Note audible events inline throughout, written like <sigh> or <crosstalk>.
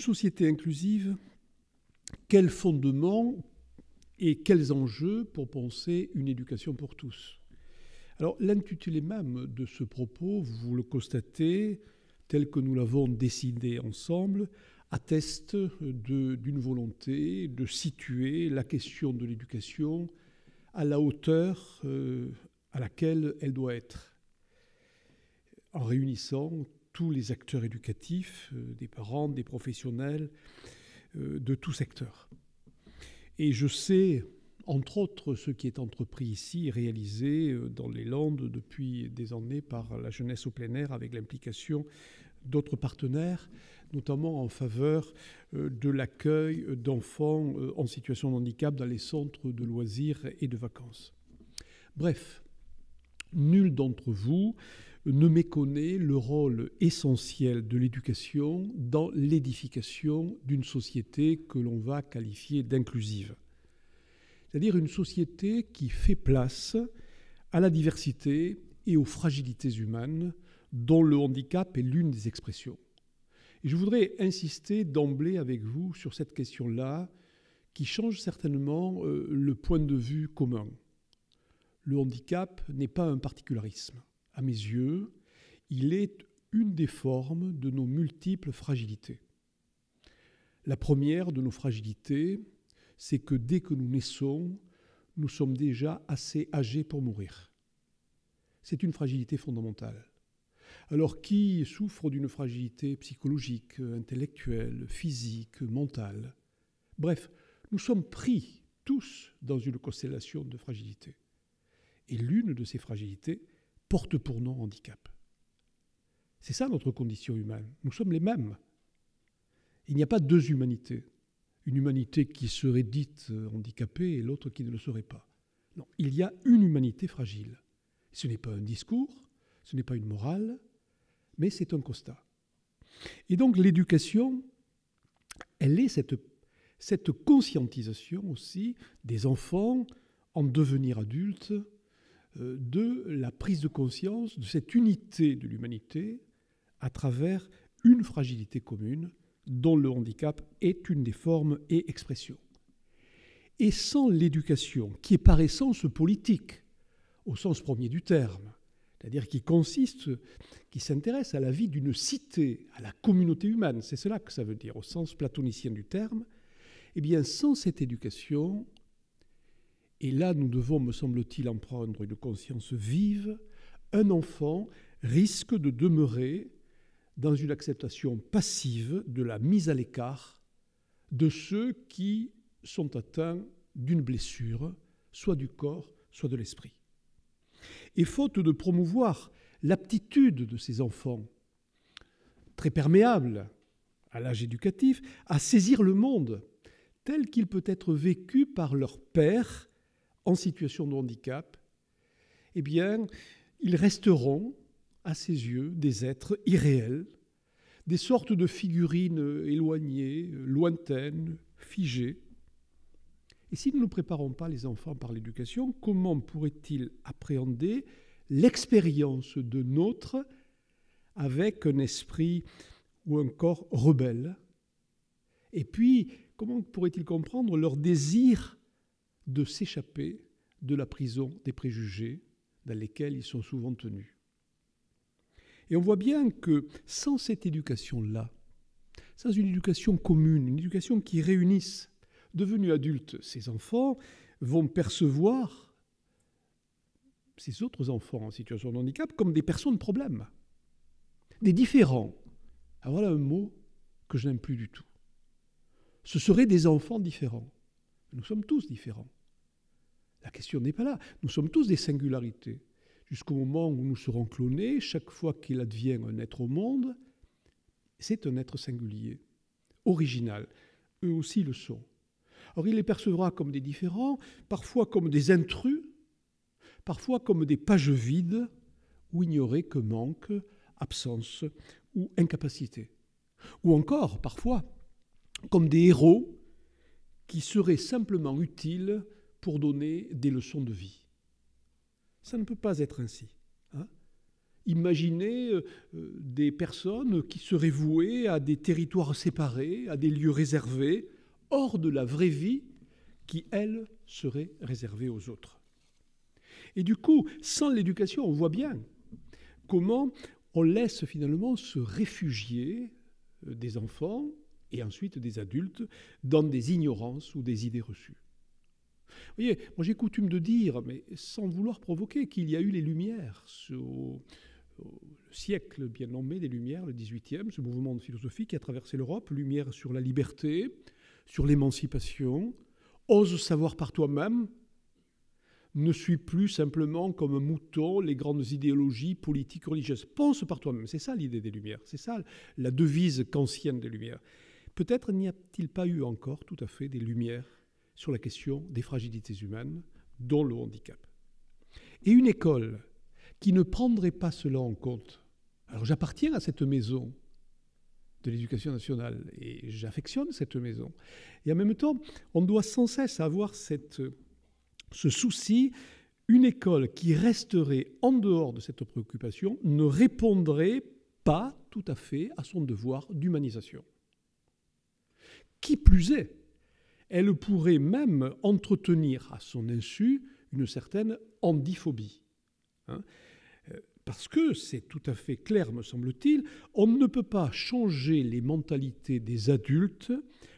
société inclusive, quels fondements et quels enjeux pour penser une éducation pour tous Alors, l'intitulé même de ce propos, vous le constatez, tel que nous l'avons décidé ensemble, atteste d'une volonté de situer la question de l'éducation à la hauteur euh, à laquelle elle doit être, en réunissant tous les acteurs éducatifs, euh, des parents, des professionnels, euh, de tout secteur. Et je sais, entre autres, ce qui est entrepris ici et réalisé euh, dans les Landes depuis des années par la jeunesse au plein air avec l'implication d'autres partenaires, notamment en faveur de l'accueil d'enfants en situation de handicap dans les centres de loisirs et de vacances. Bref, nul d'entre vous ne méconnaît le rôle essentiel de l'éducation dans l'édification d'une société que l'on va qualifier d'inclusive. C'est-à-dire une société qui fait place à la diversité et aux fragilités humaines dont le handicap est l'une des expressions. Et je voudrais insister d'emblée avec vous sur cette question-là qui change certainement euh, le point de vue commun. Le handicap n'est pas un particularisme à mes yeux, il est une des formes de nos multiples fragilités. La première de nos fragilités, c'est que dès que nous naissons, nous sommes déjà assez âgés pour mourir. C'est une fragilité fondamentale. Alors qui souffre d'une fragilité psychologique, intellectuelle, physique, mentale Bref, nous sommes pris tous dans une constellation de fragilités. Et l'une de ces fragilités, porte pour nom handicap. C'est ça notre condition humaine. Nous sommes les mêmes. Il n'y a pas deux humanités. Une humanité qui serait dite euh, handicapée et l'autre qui ne le serait pas. Non, il y a une humanité fragile. Ce n'est pas un discours, ce n'est pas une morale, mais c'est un constat. Et donc l'éducation, elle est cette, cette conscientisation aussi des enfants en devenir adultes euh, de la prise de conscience de cette unité de l'humanité à travers une fragilité commune dont le handicap est une des formes et expressions. Et sans l'éducation, qui est par essence politique, au sens premier du terme, c'est-à-dire qui consiste, qui s'intéresse à la vie d'une cité, à la communauté humaine, c'est cela que ça veut dire au sens platonicien du terme, eh bien sans cette éducation, et là, nous devons, me semble-t-il, en prendre une conscience vive. Un enfant risque de demeurer dans une acceptation passive de la mise à l'écart de ceux qui sont atteints d'une blessure, soit du corps, soit de l'esprit. Et faute de promouvoir l'aptitude de ces enfants, très perméables à l'âge éducatif, à saisir le monde tel qu'il peut être vécu par leur père en situation de handicap, eh bien, ils resteront, à ses yeux, des êtres irréels, des sortes de figurines éloignées, lointaines, figées. Et si nous ne préparons pas les enfants par l'éducation, comment pourraient-ils appréhender l'expérience de notre avec un esprit ou un corps rebelle Et puis, comment pourraient-ils comprendre leur désir de s'échapper de la prison des préjugés dans lesquels ils sont souvent tenus. Et on voit bien que sans cette éducation-là, sans une éducation commune, une éducation qui réunisse, devenus adultes, ces enfants vont percevoir ces autres enfants en situation de handicap comme des personnes de problème, des différents. Alors voilà un mot que je n'aime plus du tout. Ce seraient des enfants différents. Nous sommes tous différents. La question n'est pas là. Nous sommes tous des singularités. Jusqu'au moment où nous serons clonés, chaque fois qu'il advient un être au monde, c'est un être singulier, original. Eux aussi le sont. Or, il les percevra comme des différents, parfois comme des intrus, parfois comme des pages vides ou ignorés que manque, absence ou incapacité. Ou encore, parfois, comme des héros qui seraient simplement utiles pour donner des leçons de vie. Ça ne peut pas être ainsi. Hein. Imaginez euh, euh, des personnes qui seraient vouées à des territoires séparés, à des lieux réservés, hors de la vraie vie, qui, elle, serait réservée aux autres. Et du coup, sans l'éducation, on voit bien comment on laisse finalement se réfugier euh, des enfants et ensuite des adultes dans des ignorances ou des idées reçues. Vous voyez, moi j'ai coutume de dire, mais sans vouloir provoquer, qu'il y a eu les Lumières au, siècle bien nommé des Lumières, le XVIIIe, ce mouvement de philosophie qui a traversé l'Europe, Lumière sur la liberté, sur l'émancipation, ose savoir par toi-même, ne suis plus simplement comme un mouton les grandes idéologies politiques religieuses. Pense par toi-même. C'est ça l'idée des Lumières. C'est ça la devise kantienne des Lumières. Peut-être n'y a-t-il pas eu encore tout à fait des Lumières sur la question des fragilités humaines, dont le handicap. Et une école qui ne prendrait pas cela en compte. Alors j'appartiens à cette maison de l'éducation nationale et j'affectionne cette maison. Et en même temps, on doit sans cesse avoir cette, ce souci une école qui resterait en dehors de cette préoccupation ne répondrait pas tout à fait à son devoir d'humanisation. Qui plus est, elle pourrait même entretenir à son insu une certaine andiphobie. Hein. Euh, parce que c'est tout à fait clair, me semble-t-il, on ne peut pas changer les mentalités des adultes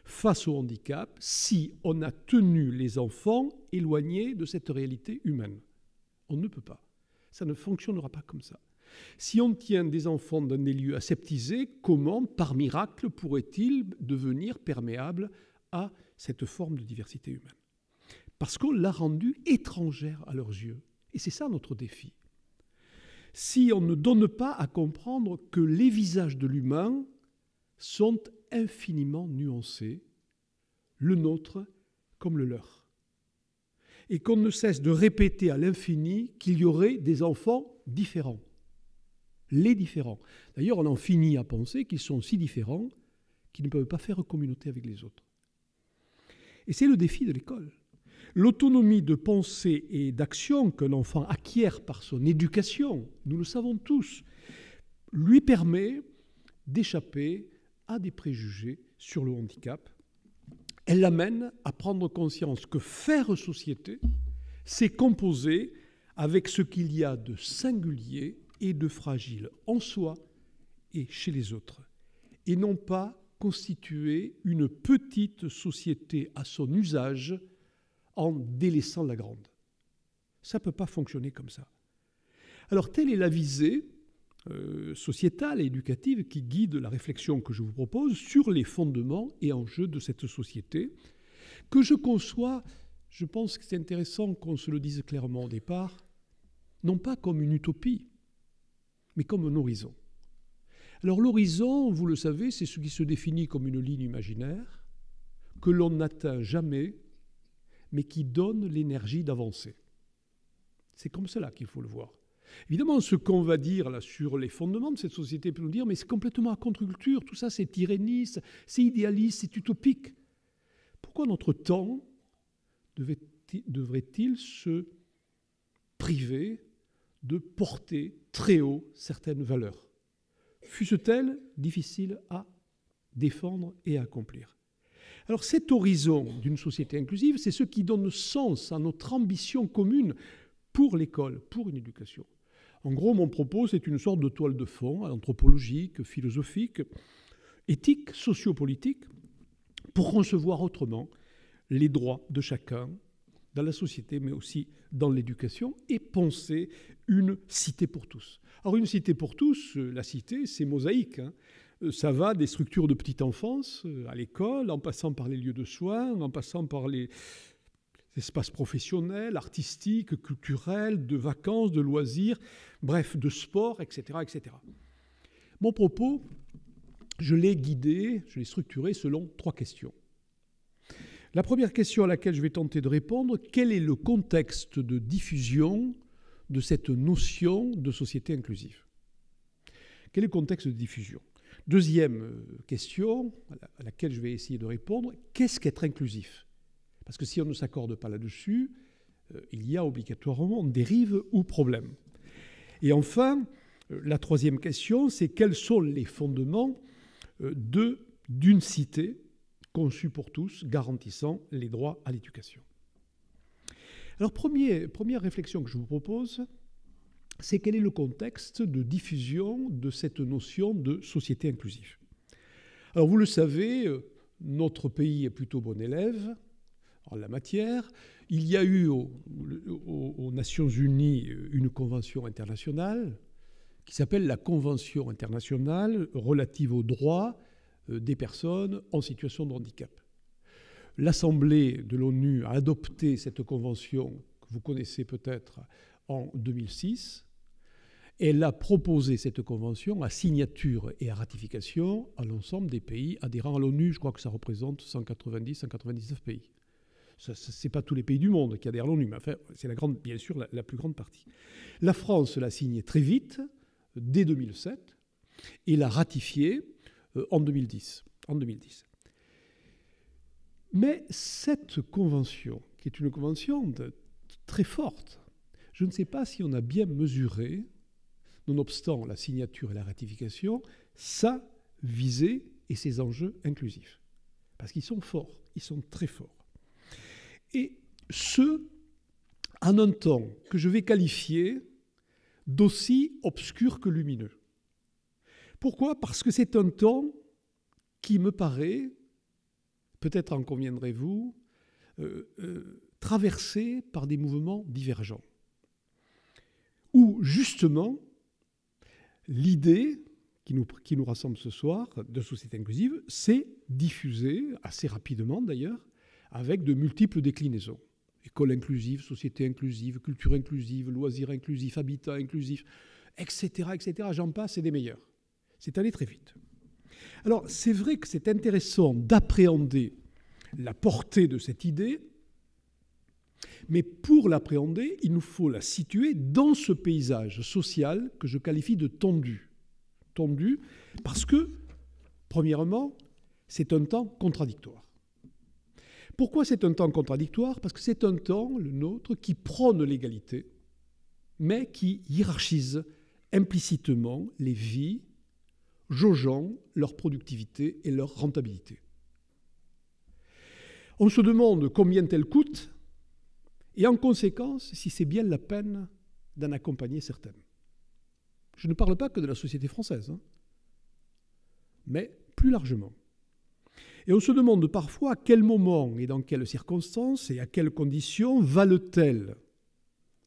face au handicap si on a tenu les enfants éloignés de cette réalité humaine. On ne peut pas. Ça ne fonctionnera pas comme ça. Si on tient des enfants dans des lieux aseptisés, comment, par miracle, pourraient-ils devenir perméables à cette forme de diversité humaine. Parce qu'on l'a rendue étrangère à leurs yeux. Et c'est ça notre défi. Si on ne donne pas à comprendre que les visages de l'humain sont infiniment nuancés, le nôtre comme le leur, et qu'on ne cesse de répéter à l'infini qu'il y aurait des enfants différents, les différents. D'ailleurs, on en finit à penser qu'ils sont si différents qu'ils ne peuvent pas faire communauté avec les autres. Et c'est le défi de l'école. L'autonomie de pensée et d'action que l'enfant acquiert par son éducation, nous le savons tous, lui permet d'échapper à des préjugés sur le handicap. Elle l'amène à prendre conscience que faire société, c'est composer avec ce qu'il y a de singulier et de fragile en soi et chez les autres, et non pas constituer une petite société à son usage en délaissant la grande. Ça ne peut pas fonctionner comme ça. Alors telle est la visée euh, sociétale et éducative qui guide la réflexion que je vous propose sur les fondements et enjeux de cette société, que je conçois, je pense que c'est intéressant qu'on se le dise clairement au départ, non pas comme une utopie, mais comme un horizon. Alors l'horizon, vous le savez, c'est ce qui se définit comme une ligne imaginaire que l'on n'atteint jamais, mais qui donne l'énergie d'avancer. C'est comme cela qu'il faut le voir. Évidemment, ce qu'on va dire là sur les fondements de cette société peut nous dire, mais c'est complètement à contre-culture, tout ça c'est tyrannique, c'est idéaliste, c'est utopique. Pourquoi notre temps devrait-il se priver de porter très haut certaines valeurs fussent elle difficile à défendre et à accomplir. Alors cet horizon d'une société inclusive, c'est ce qui donne sens à notre ambition commune pour l'école, pour une éducation. En gros, mon propos, c'est une sorte de toile de fond anthropologique, philosophique, éthique, sociopolitique, pour concevoir autrement les droits de chacun dans la société, mais aussi dans l'éducation, et penser une cité pour tous. Alors une cité pour tous, euh, la cité, c'est mosaïque. Hein. Euh, ça va des structures de petite enfance, euh, à l'école, en passant par les lieux de soins, en passant par les espaces professionnels, artistiques, culturels, de vacances, de loisirs, bref, de sport, etc. etc. Mon propos, je l'ai guidé, je l'ai structuré selon trois questions. La première question à laquelle je vais tenter de répondre, quel est le contexte de diffusion de cette notion de société inclusive Quel est le contexte de diffusion Deuxième euh, question à laquelle je vais essayer de répondre, qu'est-ce qu'être inclusif Parce que si on ne s'accorde pas là-dessus, euh, il y a obligatoirement dérive ou problème. Et enfin, euh, la troisième question, c'est quels sont les fondements d'une cité conçu pour tous, garantissant les droits à l'éducation. Alors premier, première réflexion que je vous propose, c'est quel est le contexte de diffusion de cette notion de société inclusive. Alors vous le savez, notre pays est plutôt bon élève en la matière. Il y a eu aux Nations Unies une convention internationale qui s'appelle la Convention internationale relative aux droits euh, des personnes en situation de handicap. L'Assemblée de l'ONU a adopté cette convention que vous connaissez peut-être en 2006. Elle a proposé cette convention à signature et à ratification à l'ensemble des pays adhérents à l'ONU. Je crois que ça représente 190-199 pays. Ce n'est pas tous les pays du monde qui adhèrent à l'ONU, mais c'est la grande, bien sûr la plus grande partie. La France l'a signée très vite, dès 2007, et l'a ratifiée euh, en 2010. En 2010. Mais cette convention, qui est une convention très forte, je ne sais pas si on a bien mesuré, nonobstant la signature et la ratification, sa visée et ses enjeux inclusifs. Parce qu'ils sont forts, ils sont très forts. Et ce, en un temps que je vais qualifier d'aussi obscur que lumineux. Pourquoi Parce que c'est un temps qui me paraît, peut-être en conviendrez-vous, euh, euh, traversé par des mouvements divergents. Où justement, l'idée qui nous, qui nous rassemble ce soir de société inclusive s'est diffusée, assez rapidement d'ailleurs, avec de multiples déclinaisons. École inclusive, société inclusive, culture inclusive, loisirs inclusifs, habitat inclusif, etc. etc. J'en passe, et des meilleurs. C'est allé très vite. Alors c'est vrai que c'est intéressant d'appréhender la portée de cette idée, mais pour l'appréhender, il nous faut la situer dans ce paysage social que je qualifie de tendu. Tendu parce que, premièrement, c'est un temps contradictoire. Pourquoi c'est un temps contradictoire Parce que c'est un temps, le nôtre, qui prône l'égalité, mais qui hiérarchise implicitement les vies jaugeant leur productivité et leur rentabilité. On se demande combien elles coûtent et en conséquence si c'est bien la peine d'en accompagner certaines. Je ne parle pas que de la société française, hein, mais plus largement. Et on se demande parfois à quel moment et dans quelles circonstances et à quelles conditions valent-elles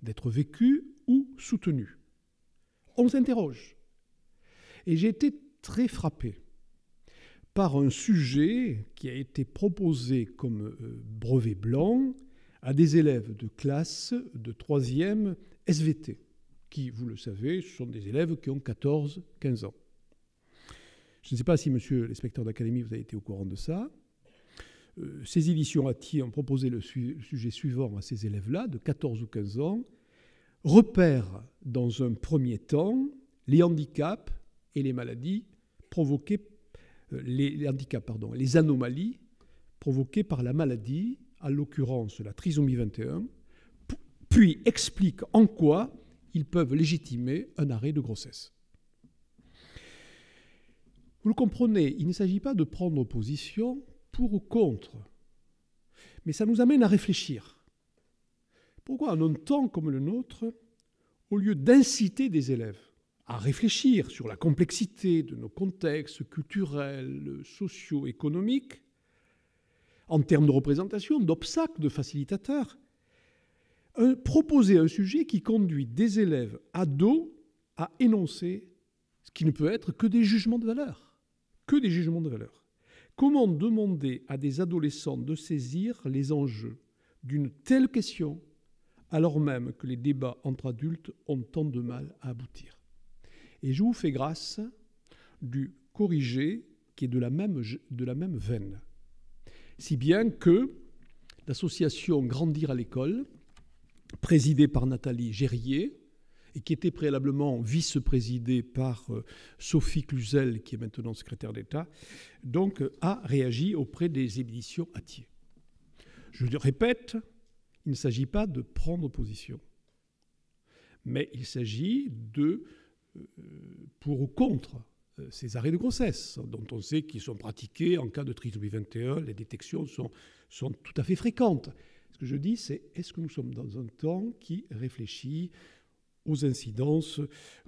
d'être vécues ou soutenues. On s'interroge. Et j'ai été très frappé par un sujet qui a été proposé comme euh, brevet blanc à des élèves de classe de 3e SVT, qui, vous le savez, sont des élèves qui ont 14-15 ans. Je ne sais pas si, monsieur l'inspecteur d'académie, vous avez été au courant de ça. Euh, ces éditions Atti ont proposé le sujet suivant à ces élèves-là, de 14 ou 15 ans, repère dans un premier temps les handicaps et les maladies provoquer euh, les, handicaps, pardon, les anomalies provoquées par la maladie, à l'occurrence la trisomie 21, puis explique en quoi ils peuvent légitimer un arrêt de grossesse. Vous le comprenez, il ne s'agit pas de prendre position pour ou contre, mais ça nous amène à réfléchir. Pourquoi en un temps comme le nôtre, au lieu d'inciter des élèves à réfléchir sur la complexité de nos contextes culturels, sociaux, économiques, en termes de représentation, d'obstacles, de facilitateurs, proposer un sujet qui conduit des élèves ados à énoncer ce qui ne peut être que des jugements de valeur. Que des jugements de valeur. Comment demander à des adolescents de saisir les enjeux d'une telle question alors même que les débats entre adultes ont tant de mal à aboutir et je vous fais grâce du corrigé qui est de la même, de la même veine. Si bien que l'association Grandir à l'école, présidée par Nathalie Gérier, et qui était préalablement vice-présidée par euh, Sophie Cluzel, qui est maintenant secrétaire d'État, donc euh, a réagi auprès des éditions Attier. Je le répète, il ne s'agit pas de prendre position, mais il s'agit de euh, pour ou contre euh, ces arrêts de grossesse, dont on sait qu'ils sont pratiqués en cas de trisomie 21, les détections sont, sont tout à fait fréquentes. Ce que je dis, c'est est-ce que nous sommes dans un temps qui réfléchit aux incidences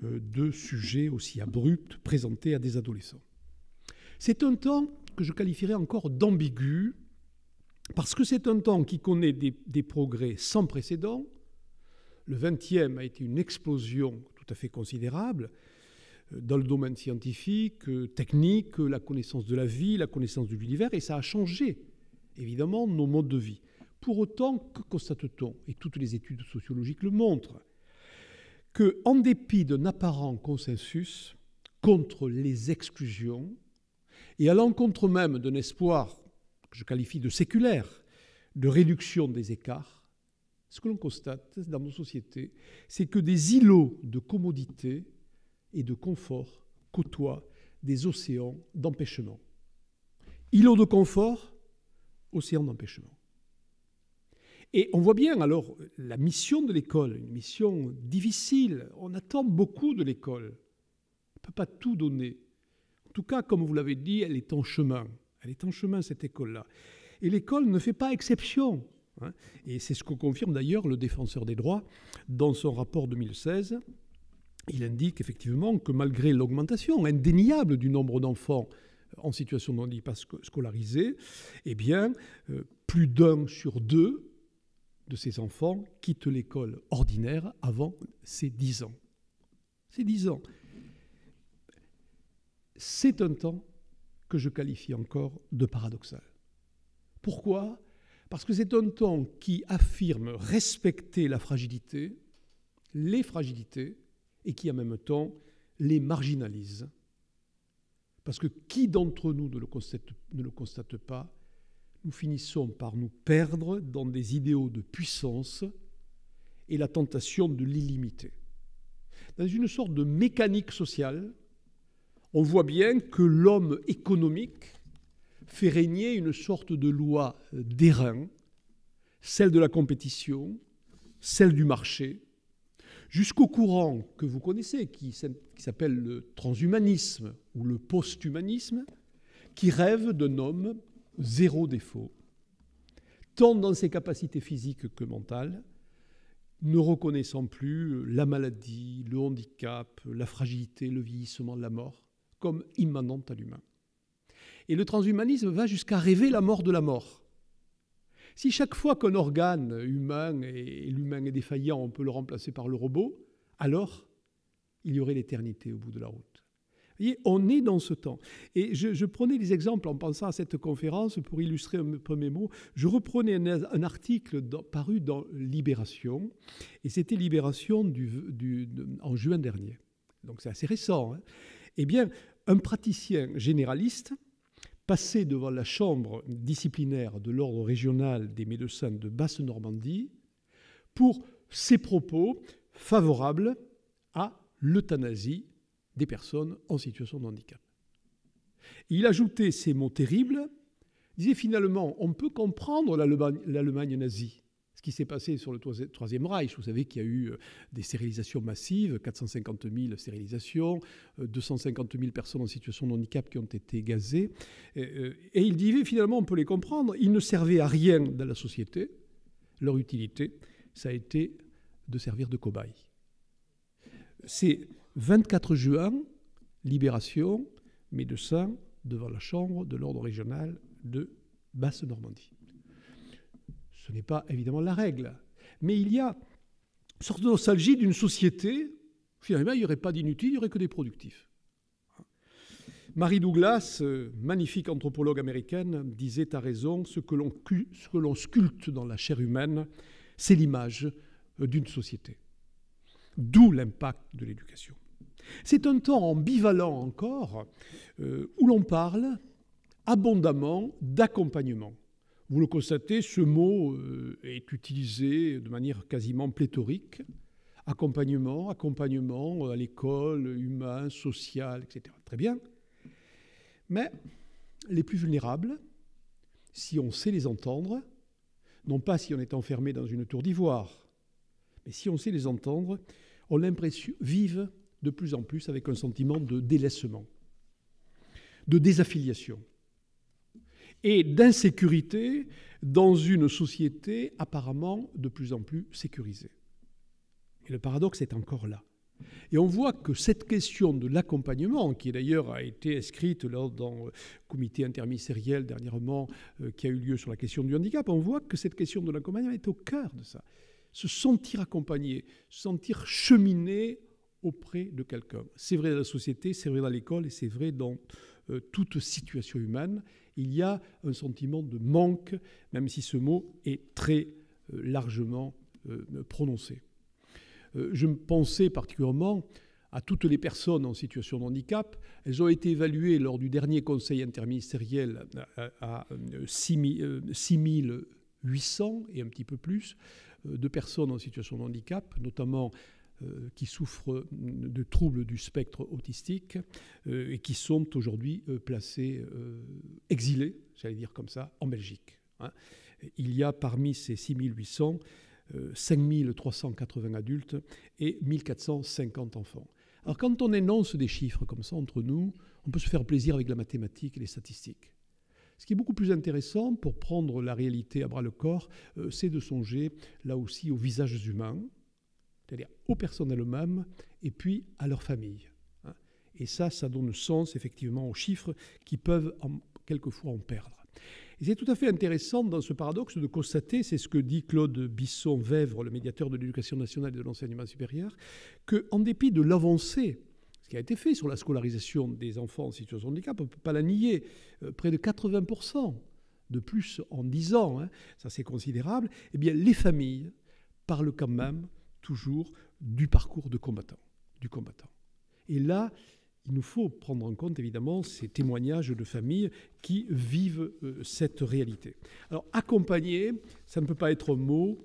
euh, de sujets aussi abrupts présentés à des adolescents C'est un temps que je qualifierais encore d'ambigu, parce que c'est un temps qui connaît des, progrès sans précédent. Le 20e a été une explosion tout à fait considérable euh, dans le domaine scientifique, euh, technique, euh, la connaissance de la vie, la connaissance de l'univers, et ça a changé, évidemment, nos modes de vie. Pour autant, que constate-t-on Et toutes les études sociologiques le montrent, que en dépit d'un apparent consensus contre les exclusions, et à l'encontre même d'un espoir que je qualifie de séculaire, de réduction des écarts, ce que l'on constate dans nos sociétés, c'est que des îlots de commodité et de confort côtoient des océans d'empêchement. Îlots de confort, océans d'empêchement. Et on voit bien alors la mission de l'école, une mission difficile. On attend beaucoup de l'école. On ne peut pas tout donner. En tout cas, comme vous l'avez dit, elle est en chemin. Elle est en chemin, cette école-là. Et l'école ne fait pas exception Hein. Et c'est ce que confirme d'ailleurs le défenseur des droits dans son rapport 2016. Il indique effectivement que malgré l'augmentation indéniable du nombre d'enfants euh, en situation de handicap scolarisés, eh bien, euh, plus d'un sur deux de ces enfants quittent l'école ordinaire avant ses 10 ans. Ces dix ans. C'est un temps que je qualifie encore de paradoxal. Pourquoi parce que c'est un temps qui affirme respecter la fragilité, les fragilités, et qui en même temps les marginalise. Parce que qui d'entre nous ne le, constate, le constate pas Nous finissons par nous perdre dans des idéaux de puissance et la tentation de l'illimiter. Dans une sorte de mécanique sociale, on voit bien que l'homme économique fait régner une sorte de loi euh, d'airain, celle de la compétition, celle du marché, jusqu'au courant que vous connaissez, qui s'appelle le transhumanisme ou le posthumanisme, qui rêve d'un homme zéro défaut, tant dans ses capacités physiques que mentales, ne reconnaissant plus la maladie, le handicap, la fragilité, le vieillissement, la mort comme immanente à l'humain. Et le transhumanisme va jusqu'à rêver la mort de la mort. Si chaque fois qu'un organe humain et l'humain est défaillant, on peut le remplacer par le robot, alors il y aurait l'éternité au bout de la route. Vous voyez, on est dans ce temps. Et je, prenais des exemples en pensant à cette conférence pour illustrer un premier mots. Je reprenais un, article paru dans Libération, et c'était Libération du, du, en juin dernier. Donc c'est assez récent. Hein. Eh bien, un praticien généraliste passé devant la chambre disciplinaire de l'ordre régional des médecins de Basse-Normandie pour ses propos favorables à l'euthanasie des personnes en situation de handicap. Il ajoutait ces mots terribles, disait finalement, on peut comprendre l'Allemagne nazie, qui s'est passé sur le Troisième Reich. Vous savez qu'il y a eu euh, des stérilisations massives, 450 000 stérilisations, 250 euh, 000 personnes en situation de handicap qui ont été gazées. Et, euh, et il disait finalement, on peut les comprendre, ils ne servaient à rien dans la société. Leur utilité, ça a été de servir de cobaye. C'est 24 juin, libération, médecin devant la Chambre de l'ordre régional de Basse-Normandie. Ce n'est pas évidemment la règle. Mais il y a une sorte de nostalgie d'une société finalement il n'y aurait pas d'inutiles, il n'y aurait que des productifs. Marie Douglas, euh, magnifique anthropologue américaine, disait à raison ce que l'on sculpte dans la chair humaine, c'est l'image euh, d'une société. D'où l'impact de l'éducation. C'est un temps ambivalent encore, euh, où l'on parle abondamment d'accompagnement. Vous le constatez, ce mot euh, est utilisé de manière quasiment pléthorique. Accompagnement, accompagnement euh, à l'école, humain, social, etc. Très bien. Mais les plus vulnérables, si on sait les entendre, non pas si on est enfermé dans une tour d'ivoire, mais si on sait les entendre, on l'impression vivent de plus en plus avec un sentiment de délaissement, de désaffiliation et d'insécurité dans une société apparemment de plus en plus sécurisée. Et le paradoxe est encore là. Et on voit que cette question de l'accompagnement, qui d'ailleurs a été inscrite lors dans comité interministériel dernièrement euh, qui a eu lieu sur la question du handicap, on voit que cette question de l'accompagnement est au cœur de ça. Se sentir accompagné, se sentir cheminé auprès de quelqu'un. C'est vrai dans la société, c'est vrai dans l'école et c'est vrai dans euh, toute situation humaine il y a un sentiment de manque, même si ce mot est très euh, largement euh, prononcé. Euh, je me pensais particulièrement à toutes les personnes en situation de handicap. Elles ont été évaluées lors du dernier conseil interministériel à 6800 et un petit peu plus de personnes en situation de handicap, notamment euh, qui souffrent de troubles du spectre autistique euh, et qui sont aujourd'hui euh, placés, exilés, j'allais dire comme ça, en Belgique. Hein. Il y a parmi ces 6800 5380 adultes et 1450 enfants. Alors quand on énonce des chiffres comme ça entre nous, on peut se faire plaisir avec la mathématique et les statistiques. Ce qui est beaucoup plus intéressant pour prendre la réalité à bras le corps, c'est de songer là aussi aux visages humains, c'est-à-dire aux personnes elles-mêmes et puis à leur famille. Hein. Et ça, ça donne sens effectivement aux chiffres qui peuvent quelquefois en perdre. Et c'est tout à fait intéressant dans ce paradoxe de constater, c'est ce que dit Claude Bisson-Vèvre, le médiateur de l'éducation nationale et de l'enseignement supérieur, qu'en dépit de l'avancée ce qui a été fait sur la scolarisation des enfants en situation de handicap, on ne peut pas la nier, euh, près de 80% de plus en 10 ans, hein, ça c'est considérable, eh bien les familles parlent quand même toujours du parcours de combattant, du combattant. Et là, il nous faut prendre en compte évidemment ces témoignages de familles qui vivent euh, cette réalité. Alors accompagner, ça ne peut pas être un mot,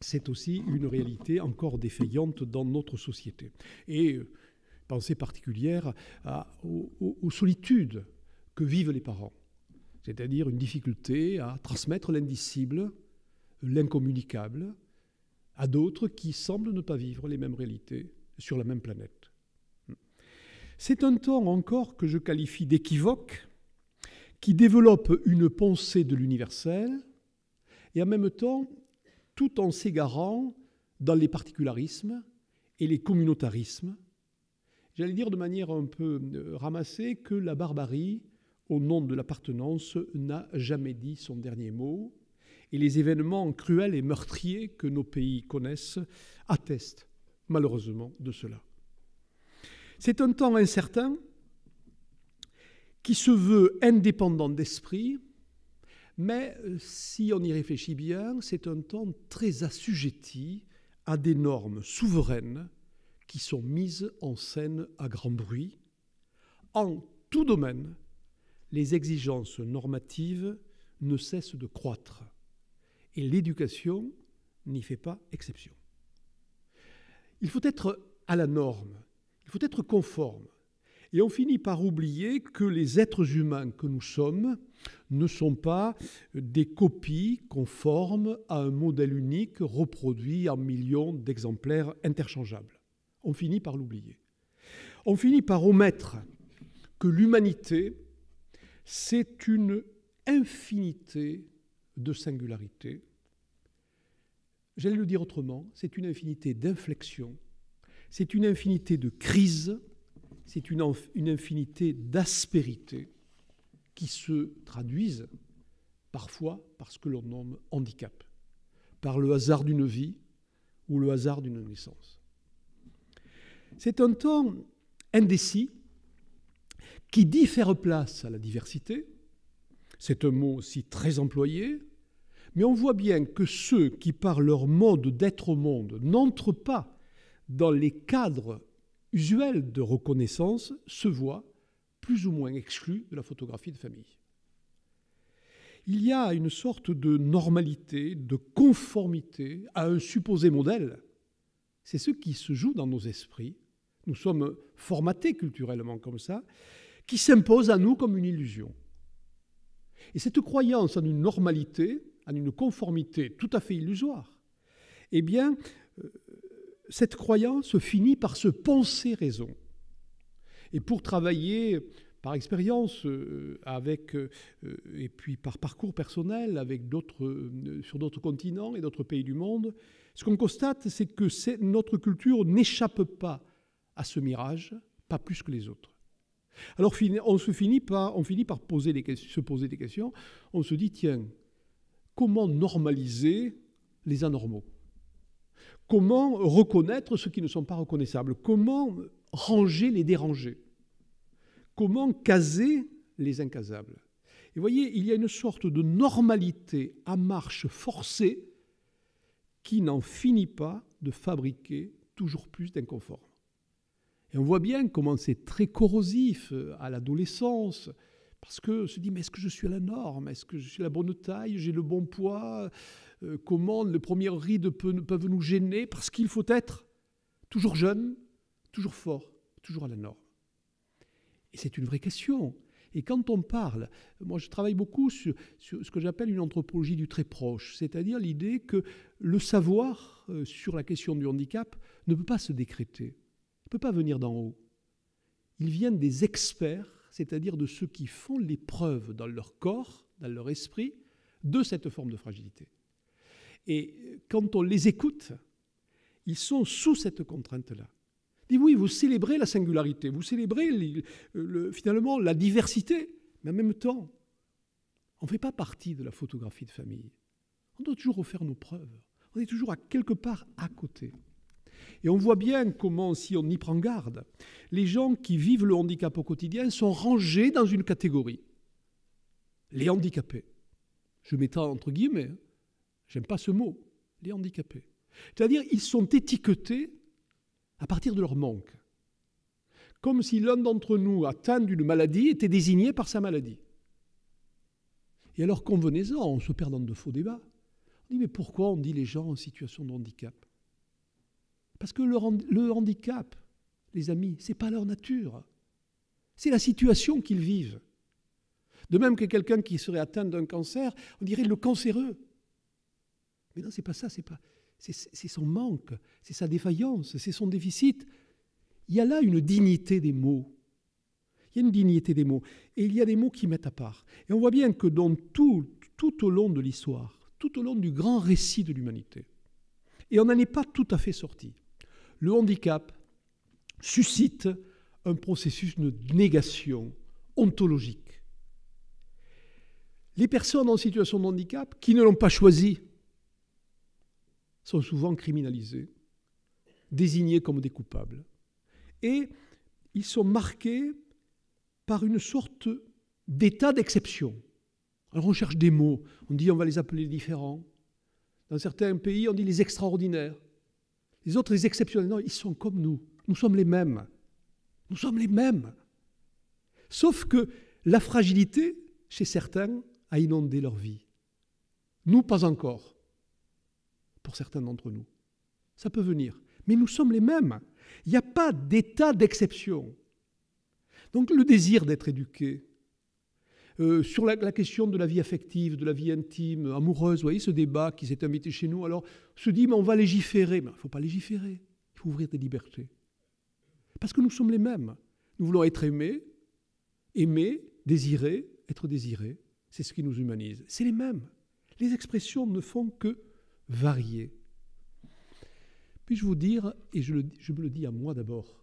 c'est aussi une réalité encore défaillante dans notre société. Et euh, pensez particulière aux solitudes que vivent les parents, c'est-à-dire une difficulté à transmettre l'indicible, l'incommunicable, à d'autres qui semblent ne pas vivre les mêmes réalités sur la même planète. C'est un temps encore que je qualifie d'équivoque, qui développe une pensée de l'universel, et en même temps, tout en s'égarant dans les particularismes et les communautarismes, j'allais dire de manière un peu euh, ramassée que la barbarie, au nom de l'appartenance, n'a jamais dit son dernier mot, et les événements cruels et meurtriers que nos pays connaissent attestent malheureusement de cela. C'est un temps incertain qui se veut indépendant d'esprit, mais euh, si on y réfléchit bien, c'est un temps très assujetti à des normes souveraines qui sont mises en scène à grand bruit. En tout domaine, les exigences normatives ne cessent de croître. Et l'éducation n'y fait pas exception. Il faut être à la norme, il faut être conforme. Et on finit par oublier que les êtres humains que nous sommes ne sont pas des copies conformes à un modèle unique reproduit en millions d'exemplaires interchangeables. On finit par l'oublier. On finit par omettre que l'humanité, c'est une infinité de singularité. J'allais le dire autrement, c'est une infinité d'inflexions, c'est une infinité de crises, c'est une, une infinité d'aspérités qui se traduisent parfois par ce que l'on nomme handicap, par le hasard d'une vie ou le hasard d'une naissance. C'est un temps indécis qui dit faire place à la diversité, c'est un mot aussi très employé, mais on voit bien que ceux qui, par leur mode d'être au monde, n'entrent pas dans les cadres usuels de reconnaissance, se voient plus ou moins exclus de la photographie de famille. Il y a une sorte de normalité, de conformité à un supposé modèle. C'est ce qui se joue dans nos esprits. Nous sommes formatés culturellement comme ça, qui s'impose à nous comme une illusion. Et cette croyance en une normalité, en une conformité tout à fait illusoire, eh bien, euh, cette croyance finit par se penser raison. Et pour travailler par expérience euh, avec euh, et puis par parcours personnel avec d'autres sur d'autres continents et d'autres pays du monde, ce qu'on constate c'est que notre culture n'échappe pas à ce mirage, pas plus que les autres. Alors on, se finit par, se poser des questions. On se dit, tiens, comment normaliser les anormaux Comment reconnaître ceux qui ne sont pas reconnaissables Comment ranger les dérangés Comment caser les incasables Et voyez, il y a une sorte de normalité à marche forcée qui n'en finit pas de fabriquer toujours plus d'inconfort. Et on voit bien comment c'est très corrosif euh, à l'adolescence. Parce qu'on se dit, mais est-ce que je suis à la norme Est-ce que je suis la bonne taille J'ai le bon poids euh, Comment les premières rides peuvent nous gêner Parce qu'il faut être toujours jeune, toujours fort, toujours à la norme. Et c'est une vraie question. Et quand on parle, moi je travaille beaucoup sur ce que j'appelle une anthropologie du très proche, c'est-à-dire l'idée que le savoir euh, sur la question du handicap ne peut pas se décréter ne peut pas venir d'en haut. Ils viennent des experts, c'est-à-dire de ceux qui font les preuves dans leur corps, dans leur esprit, de cette forme de fragilité. Et quand on les écoute, ils sont sous cette contrainte-là. Dit oui, vous célébrez la singularité, vous célébrez finalement la diversité, mais en même temps, on ne fait pas partie de la photographie de famille. On doit toujours refaire nos preuves. On est toujours à quelque part à côté. Et on voit bien comment, si on y prend garde, les gens qui vivent le handicap au quotidien sont rangés dans une catégorie. Les handicapés. Je m'étends entre guillemets. Hein. J'aime pas ce mot. Les handicapés. C'est-à-dire, ils sont étiquetés à partir de leur manque. Comme si l'un d'entre nous atteint d'une maladie était désigné par sa maladie. Et alors, convenez-en, on se perd dans de faux débats. On dit, mais pourquoi on dit les gens en situation de handicap parce que le, handicap, les amis, ce n'est pas leur nature. C'est la situation qu'ils vivent. De même que quelqu'un qui serait atteint d'un cancer, on dirait le cancéreux. Mais non, ce n'est pas ça, c'est pas. C'est son manque, c'est sa défaillance, c'est son déficit. Il y a là une dignité des mots. Il y a une dignité des mots. Et il y a des mots qui mettent à part. Et on voit bien que dans tout, tout au long de l'histoire, tout au long du grand récit de l'humanité, et on n'en est pas tout à fait sorti, le handicap suscite un processus de négation ontologique. Les personnes en situation de handicap qui ne l'ont pas choisi sont souvent criminalisées, désignées comme des coupables. Et ils sont marqués par une sorte d'état d'exception. Alors on cherche des mots, on dit on va les appeler différents. Dans certains pays, on dit les extraordinaires. Les autres, les exceptionnels, non, ils sont comme nous. Nous sommes les mêmes. Nous sommes les mêmes. Sauf que la fragilité, chez certains, a inondé leur vie. Nous, pas encore. Pour certains d'entre nous. Ça peut venir. Mais nous sommes les mêmes. Il n'y a pas d'état d'exception. Donc le désir d'être éduqué, euh, sur la, question de la vie affective, de la vie intime, amoureuse, voyez ce débat qui s'est invité chez nous, alors se dit, mais on va légiférer. Mais il ne faut pas légiférer, il faut ouvrir des libertés. Parce que nous sommes les mêmes. Nous voulons être aimés, aimer, désirer, être désirés. C'est ce qui nous humanise. C'est les mêmes. Les expressions ne font que varier. Puis-je vous dire, et je me le dis à moi d'abord,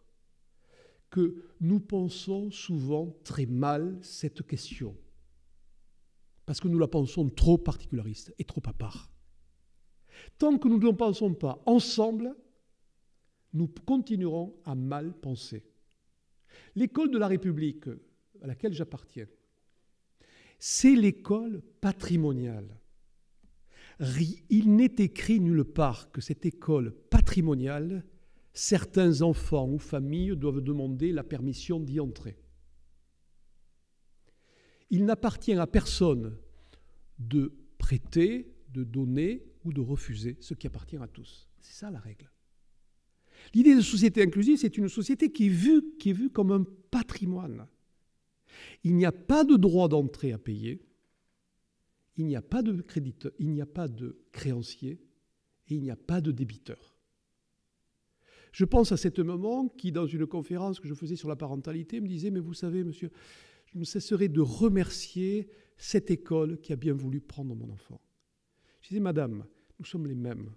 que nous pensons souvent très mal cette question, parce que nous la pensons trop particulariste et trop à part. Tant que nous ne pensons pas ensemble, nous continuerons à mal penser. L'école de la République à laquelle j'appartiens, c'est l'école patrimoniale. Il n'est écrit nulle part que cette école patrimoniale certains enfants ou familles doivent demander la permission d'y entrer. Il n'appartient à personne de prêter, de donner ou de refuser ce qui appartient à tous. C'est ça la règle. L'idée de société inclusive, c'est une société qui est, vue, comme un patrimoine. Il n'y a pas de droit d'entrée à payer, il n'y a pas de créditeur, il n'y a pas de créancier et il n'y a pas de débiteur. Je pense à cette maman qui, dans une conférence que je faisais sur la parentalité, me disait, mais vous savez, monsieur, je ne cesserai de remercier cette école qui a bien voulu prendre mon enfant. Je disais, Madame, nous sommes les mêmes.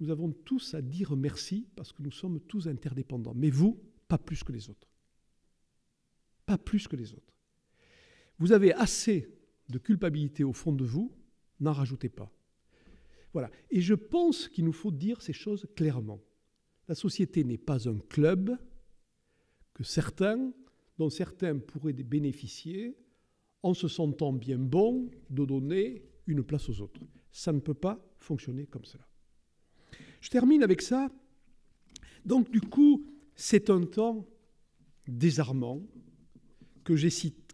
Nous avons tous à dire merci parce que nous sommes tous interdépendants. Mais vous, pas plus que les autres. Pas plus que les autres. Vous avez assez de culpabilité au fond de vous, n'en rajoutez pas. Voilà. Et je pense qu'il nous faut dire ces choses clairement. La société n'est pas un club que certains, dont certains pourraient bénéficier en se sentant bien bons de donner une place aux autres. Ça ne peut pas fonctionner comme cela. Je termine avec ça. Donc du coup, c'est un temps désarmant que j'ai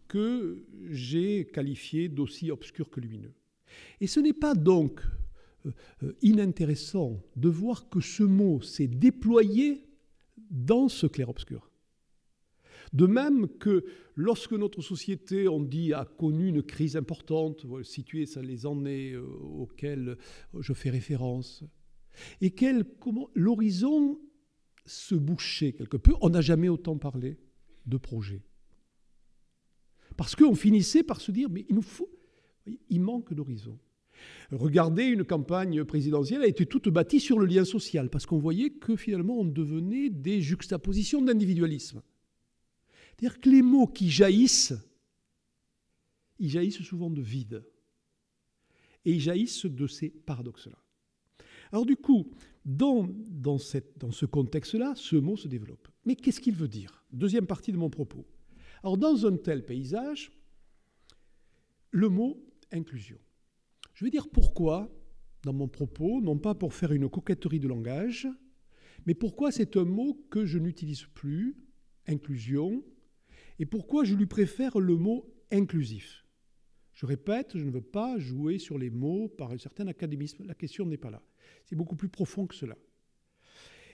que j'ai qualifié d'aussi obscur que lumineux. Et ce n'est pas donc euh, euh, inintéressant de voir que ce mot s'est déployé dans ce clair-obscur. De même que lorsque notre société, on dit, a connu une crise importante, située ça les années euh, auxquelles je fais référence, et quel, comment l'horizon se bouchait quelque peu, on n'a jamais autant parlé de projet. Parce qu'on finissait par se dire, mais il nous faut, il manque d'horizon. Regardez, une campagne présidentielle a été toute bâtie sur le lien social, parce qu'on voyait que finalement on devenait des juxtapositions d'individualisme. C'est-à-dire que les mots qui jaillissent, ils jaillissent souvent de vide. Et ils jaillissent de ces paradoxes-là. Alors du coup, dans, dans ce contexte-là, ce mot se développe. Mais qu'est-ce qu'il veut dire Deuxième partie de mon propos. Alors dans un tel paysage, le mot inclusion. Je vais dire pourquoi dans mon propos, non pas pour faire une coquetterie de langage, mais pourquoi c'est un mot que je n'utilise plus, inclusion, et pourquoi je lui préfère le mot inclusif. Je répète, je ne veux pas jouer sur les mots par un certain académisme, la question n'est pas là. C'est beaucoup plus profond que cela.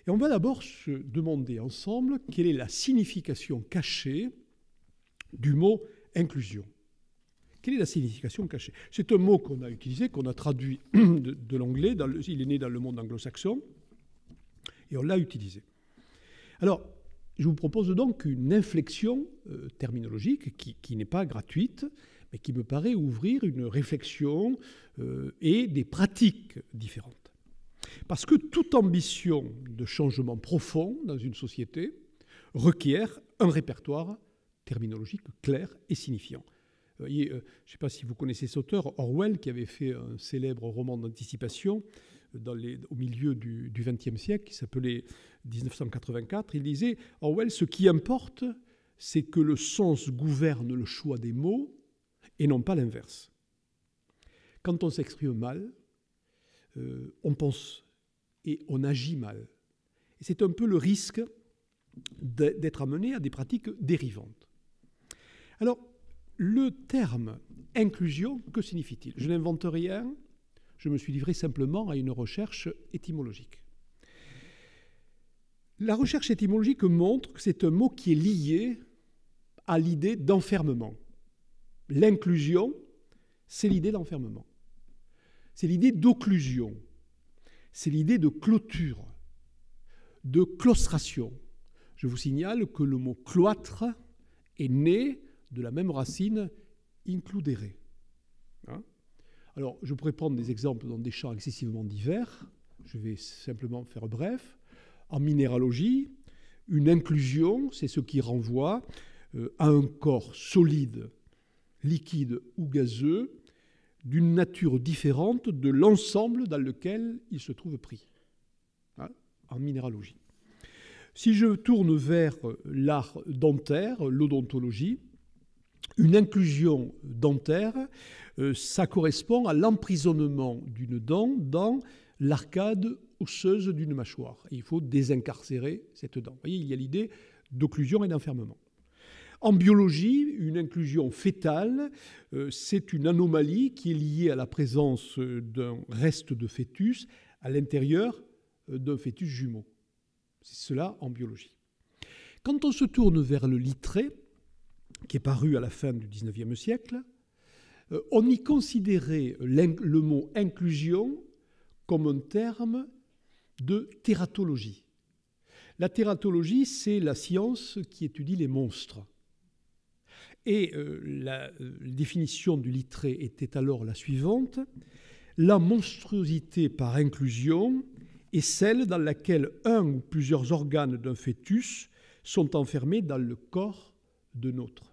Et on va d'abord se demander ensemble quelle est la signification cachée du mot inclusion. Quelle est la signification cachée C'est un mot qu'on a utilisé, qu'on a traduit <clears throat> de, l'anglais. il est né dans le monde anglo-saxon et on l'a utilisé. Alors, je vous propose donc une inflexion euh, terminologique qui, n'est pas gratuite, mais qui me paraît ouvrir une réflexion euh, et des pratiques différentes. Parce que toute ambition de changement profond dans une société requiert un répertoire terminologique clair et signifiant. Euh, je ne sais pas si vous connaissez cet auteur, Orwell, qui avait fait un célèbre roman d'anticipation euh, au milieu du XXe siècle, qui s'appelait 1984. Il disait Orwell, ce qui importe, c'est que le sens gouverne le choix des mots et non pas l'inverse. Quand on s'exprime mal, euh, on pense et on agit mal. c'est un peu le risque d'être amené à des pratiques dérivantes. Alors, le terme inclusion, que signifie-t-il Je n'invente rien, je me suis livré simplement à une recherche étymologique. La recherche étymologique montre que c'est un mot qui est lié à l'idée d'enfermement. L'inclusion, c'est l'idée d'enfermement. C'est l'idée d'occlusion. C'est l'idée de clôture, de claustration. Je vous signale que le mot cloître est né de la même racine, includérée. Hein Alors, je pourrais prendre des exemples dans des champs excessivement divers. Je vais simplement faire bref. En minéralogie, une inclusion, c'est ce qui renvoie euh, à un corps solide, liquide ou gazeux, d'une nature différente de l'ensemble dans lequel il se trouve pris, hein en minéralogie. Si je tourne vers l'art dentaire, l'odontologie, une inclusion dentaire, euh, ça correspond à l'emprisonnement d'une dent dans l'arcade osseuse d'une mâchoire. il faut désincarcérer cette dent. Vous voyez, il y a l'idée d'occlusion et d'enfermement. En biologie, une inclusion fétale, euh, c'est une anomalie qui est liée à la présence d'un reste de fœtus à l'intérieur euh, d'un fœtus jumeau. C'est cela en biologie. Quand on se tourne vers le litré, qui est paru à la fin du XIXe siècle, euh, on y considérait le mot inclusion comme un terme de tératologie. La tératologie, c'est la science qui étudie les monstres. Et euh, la euh, définition du littré était alors la suivante. La monstruosité par inclusion est celle dans laquelle un ou plusieurs organes d'un fœtus sont enfermés dans le corps de notre.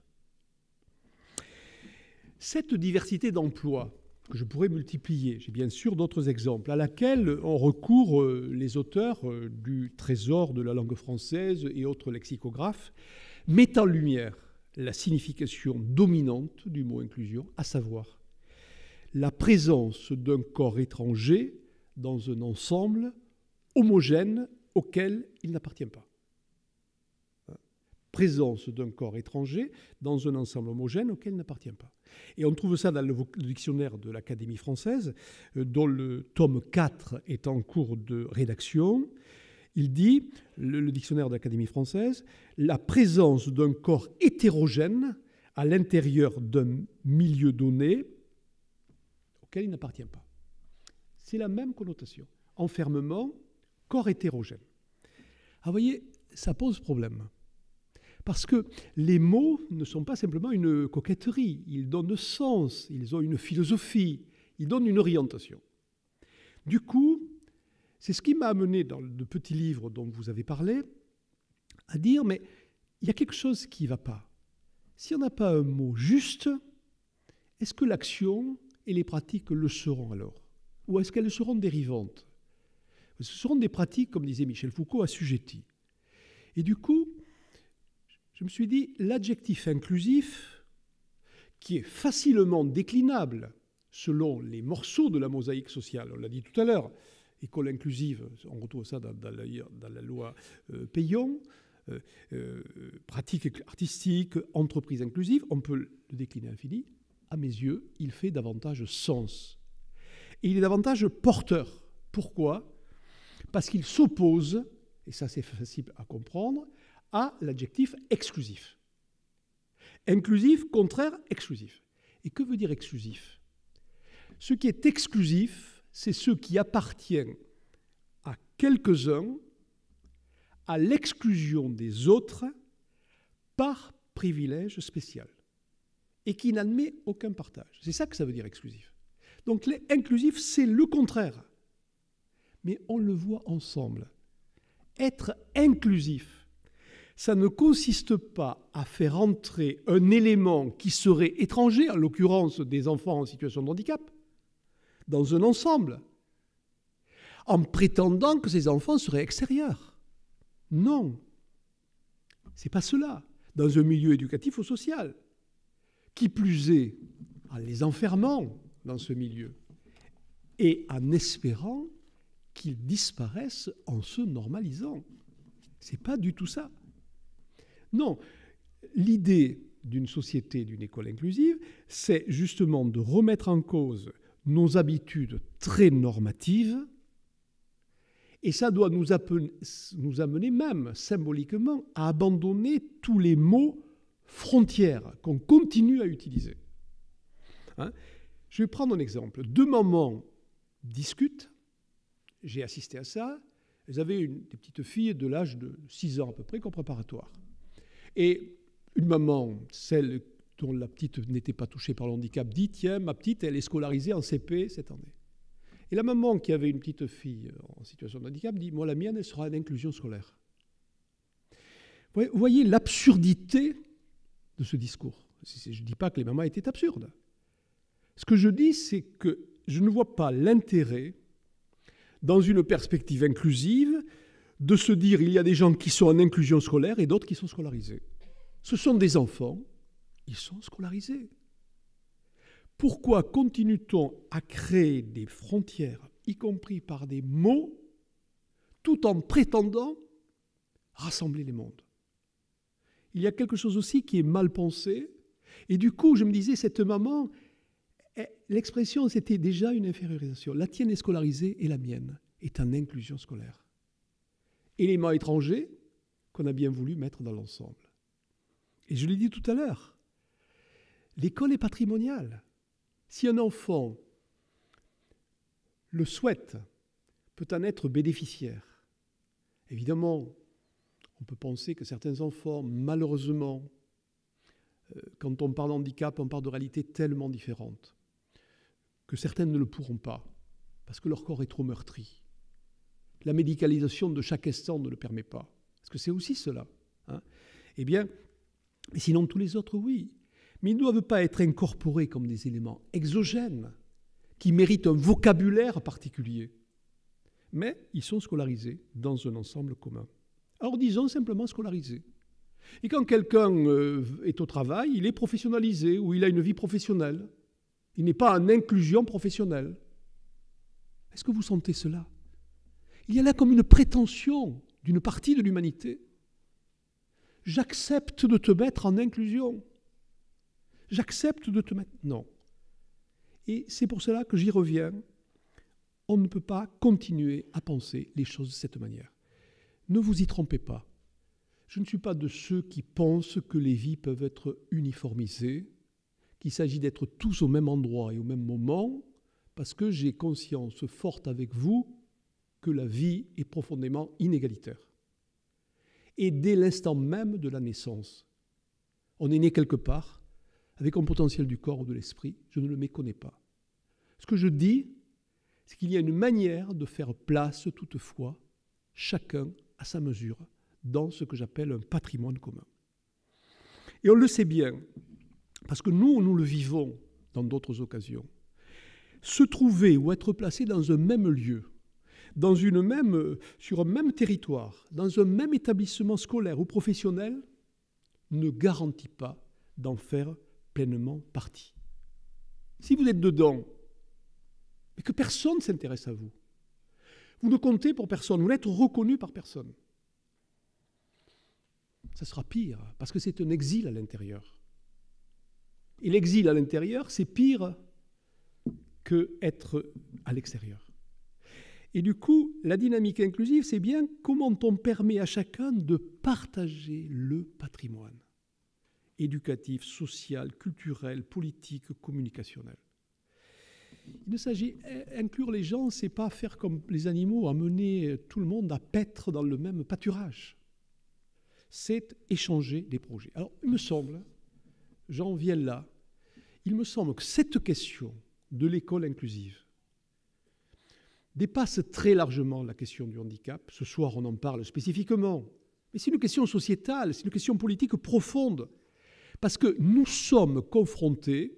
Cette diversité d'emplois, que je pourrais multiplier, j'ai bien sûr d'autres exemples, à laquelle on recours euh, les auteurs euh, du Trésor de la langue française et autres lexicographes, met en lumière la signification dominante du mot inclusion, à savoir la présence d'un corps étranger dans un ensemble homogène auquel il n'appartient pas. Présence d'un corps étranger dans un ensemble homogène auquel il n'appartient pas. Et on trouve ça dans le, dictionnaire de l'Académie française, euh, dont le tome 4 est en cours de rédaction. Il dit, le, le dictionnaire de l'Académie française, la présence d'un corps hétérogène à l'intérieur d'un milieu donné auquel il n'appartient pas. C'est la même connotation. Enfermement, corps hétérogène. Ah, vous voyez, ça pose problème parce que les mots ne sont pas simplement une coquetterie, ils donnent sens, ils ont une philosophie, ils donnent une orientation. Du coup, c'est ce qui m'a amené dans le petit livre dont vous avez parlé à dire, mais il y a quelque chose qui ne va pas. Si on n'a pas un mot juste, est-ce que l'action et les pratiques le seront alors Ou est-ce qu'elles seront dérivantes Ce seront des pratiques, comme disait Michel Foucault, assujetties. Et du coup, je me suis dit, l'adjectif inclusif, qui est facilement déclinable selon les morceaux de la mosaïque sociale, on l'a dit tout à l'heure, école inclusive, on retrouve ça dans, la, loi euh, Payon, euh, euh, pratique artistique, entreprise inclusive, on peut le décliner à l'infini. À mes yeux, il fait davantage sens. Et il est davantage porteur. Pourquoi Parce qu'il s'oppose, et ça c'est facile à comprendre, à l'adjectif exclusif. Inclusif, contraire, exclusif. Et que veut dire exclusif Ce qui est exclusif, c'est ce qui appartient à quelques-uns à l'exclusion des autres par privilège spécial et qui n'admet aucun partage. C'est ça que ça veut dire exclusif. Donc l'inclusif, c'est le contraire. Mais on le voit ensemble. Être inclusif, ça ne consiste pas à faire entrer un élément qui serait étranger, en l'occurrence des enfants en situation de handicap, dans un ensemble, en prétendant que ces enfants seraient extérieurs. Non, ce n'est pas cela. Dans un milieu éducatif ou social, qui plus est, en les enfermant dans ce milieu et en espérant qu'ils disparaissent en se normalisant. Ce n'est pas du tout ça. Non, l'idée d'une société, d'une école inclusive, c'est justement de remettre en cause nos habitudes très normatives, et ça doit nous, amener même symboliquement à abandonner tous les mots frontières qu'on continue à utiliser. Hein. Je vais prendre un exemple. Deux mamans discutent, j'ai assisté à ça, elles avaient une, des petites filles de l'âge de 6 ans à peu près, qu'en préparatoire. Et une maman, celle dont la petite n'était pas touchée par le handicap, dit Tiens, ma petite, elle est scolarisée en CP cette année. Et la maman qui avait une petite fille euh, en situation de handicap dit Moi, la mienne, elle sera en inclusion scolaire. Vous voyez l'absurdité de ce discours. Je ne dis pas que les mamans étaient absurdes. Ce que je dis, c'est que je ne vois pas l'intérêt, dans une perspective inclusive, de se dire il y a des gens qui sont en inclusion scolaire et d'autres qui sont scolarisés. Ce sont des enfants, ils sont scolarisés. Pourquoi continue-t-on à créer des frontières, y compris par des mots, tout en prétendant rassembler les mondes Il y a quelque chose aussi qui est mal pensé. Et du coup, je me disais, cette maman, eh, l'expression, c'était déjà une infériorisation. La tienne est scolarisée et la mienne est en inclusion scolaire élément étranger qu'on a bien voulu mettre dans l'ensemble. Et je l'ai dit tout à l'heure, l'école est patrimoniale. Si un enfant le souhaite, peut en être bénéficiaire. Évidemment, on peut penser que certains enfants, malheureusement, euh, quand on parle handicap, on parle de réalité tellement différente que certains ne le pourront pas parce que leur corps est trop meurtri, la médicalisation de chaque instant ne le permet pas. Est-ce que c'est aussi cela hein. Eh bien, sinon tous les autres, oui. Mais ils ne doivent pas être incorporés comme des éléments exogènes qui méritent un vocabulaire particulier. Mais ils sont scolarisés dans un ensemble commun. Alors disons simplement scolarisés. Et quand quelqu'un euh, est au travail, il est professionnalisé ou il a une vie professionnelle. Il n'est pas en inclusion professionnelle. Est-ce que vous sentez cela il y a là comme une prétention d'une partie de l'humanité. J'accepte de te mettre en inclusion. J'accepte de te mettre... Non. Et c'est pour cela que j'y reviens. On ne peut pas continuer à penser les choses de cette manière. Ne vous y trompez pas. Je ne suis pas de ceux qui pensent que les vies peuvent être uniformisées, qu'il s'agit d'être tous au même endroit et au même moment, parce que j'ai conscience forte avec vous que la vie est profondément inégalitaire. Et dès l'instant même de la naissance, on est né quelque part, avec un potentiel du corps ou de l'esprit, je ne le méconnais pas. Ce que je dis, c'est qu'il y a une manière de faire place toutefois, chacun à sa mesure, dans ce que j'appelle un patrimoine commun. Et on le sait bien, parce que nous, nous le vivons dans d'autres occasions. Se trouver ou être placé dans un même lieu, dans, une même, euh, sur un même territoire, dans un même établissement scolaire ou professionnel, ne garantit pas d'en faire pleinement partie. Si vous êtes dedans, mais que personne ne s'intéresse à vous, vous ne comptez pour personne, vous n'êtes reconnu par personne. Ça sera pire, parce que c'est un exil à l'intérieur. Et l'exil à l'intérieur, c'est pire que être à l'extérieur. Et du coup, la dynamique inclusive, c'est bien comment on permet à chacun de partager le patrimoine éducatif, social, culturel, politique, communicationnel. Il ne s'agit euh, inclure les gens, c'est pas faire comme les animaux, amener tout le monde à paître dans le même pâturage. C'est échanger des projets. Alors, il me semble, j'en viens là, il me semble que cette question de l'école inclusive, dépasse très largement la question du handicap. Ce soir, on en parle spécifiquement. Mais c'est une question sociétale, c'est une question politique profonde. Parce que nous sommes confrontés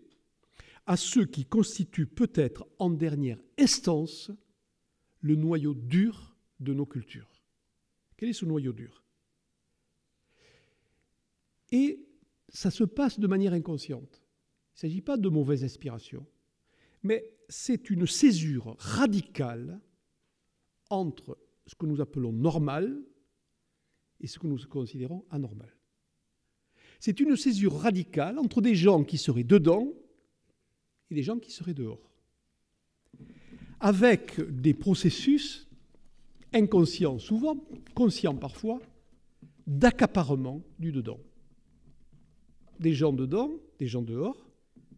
à ce qui constitue peut-être en dernière instance le noyau dur de nos cultures. Quel est ce noyau dur Et ça se passe de manière inconsciente. Il ne s'agit pas de mauvaise inspiration mais c'est une césure radicale entre ce que nous appelons normal et ce que nous considérons anormal. C'est une césure radicale entre des gens qui seraient dedans et des gens qui seraient dehors, avec des processus inconscients souvent, conscients parfois, d'accaparement du dedans. Des gens dedans, des gens dehors,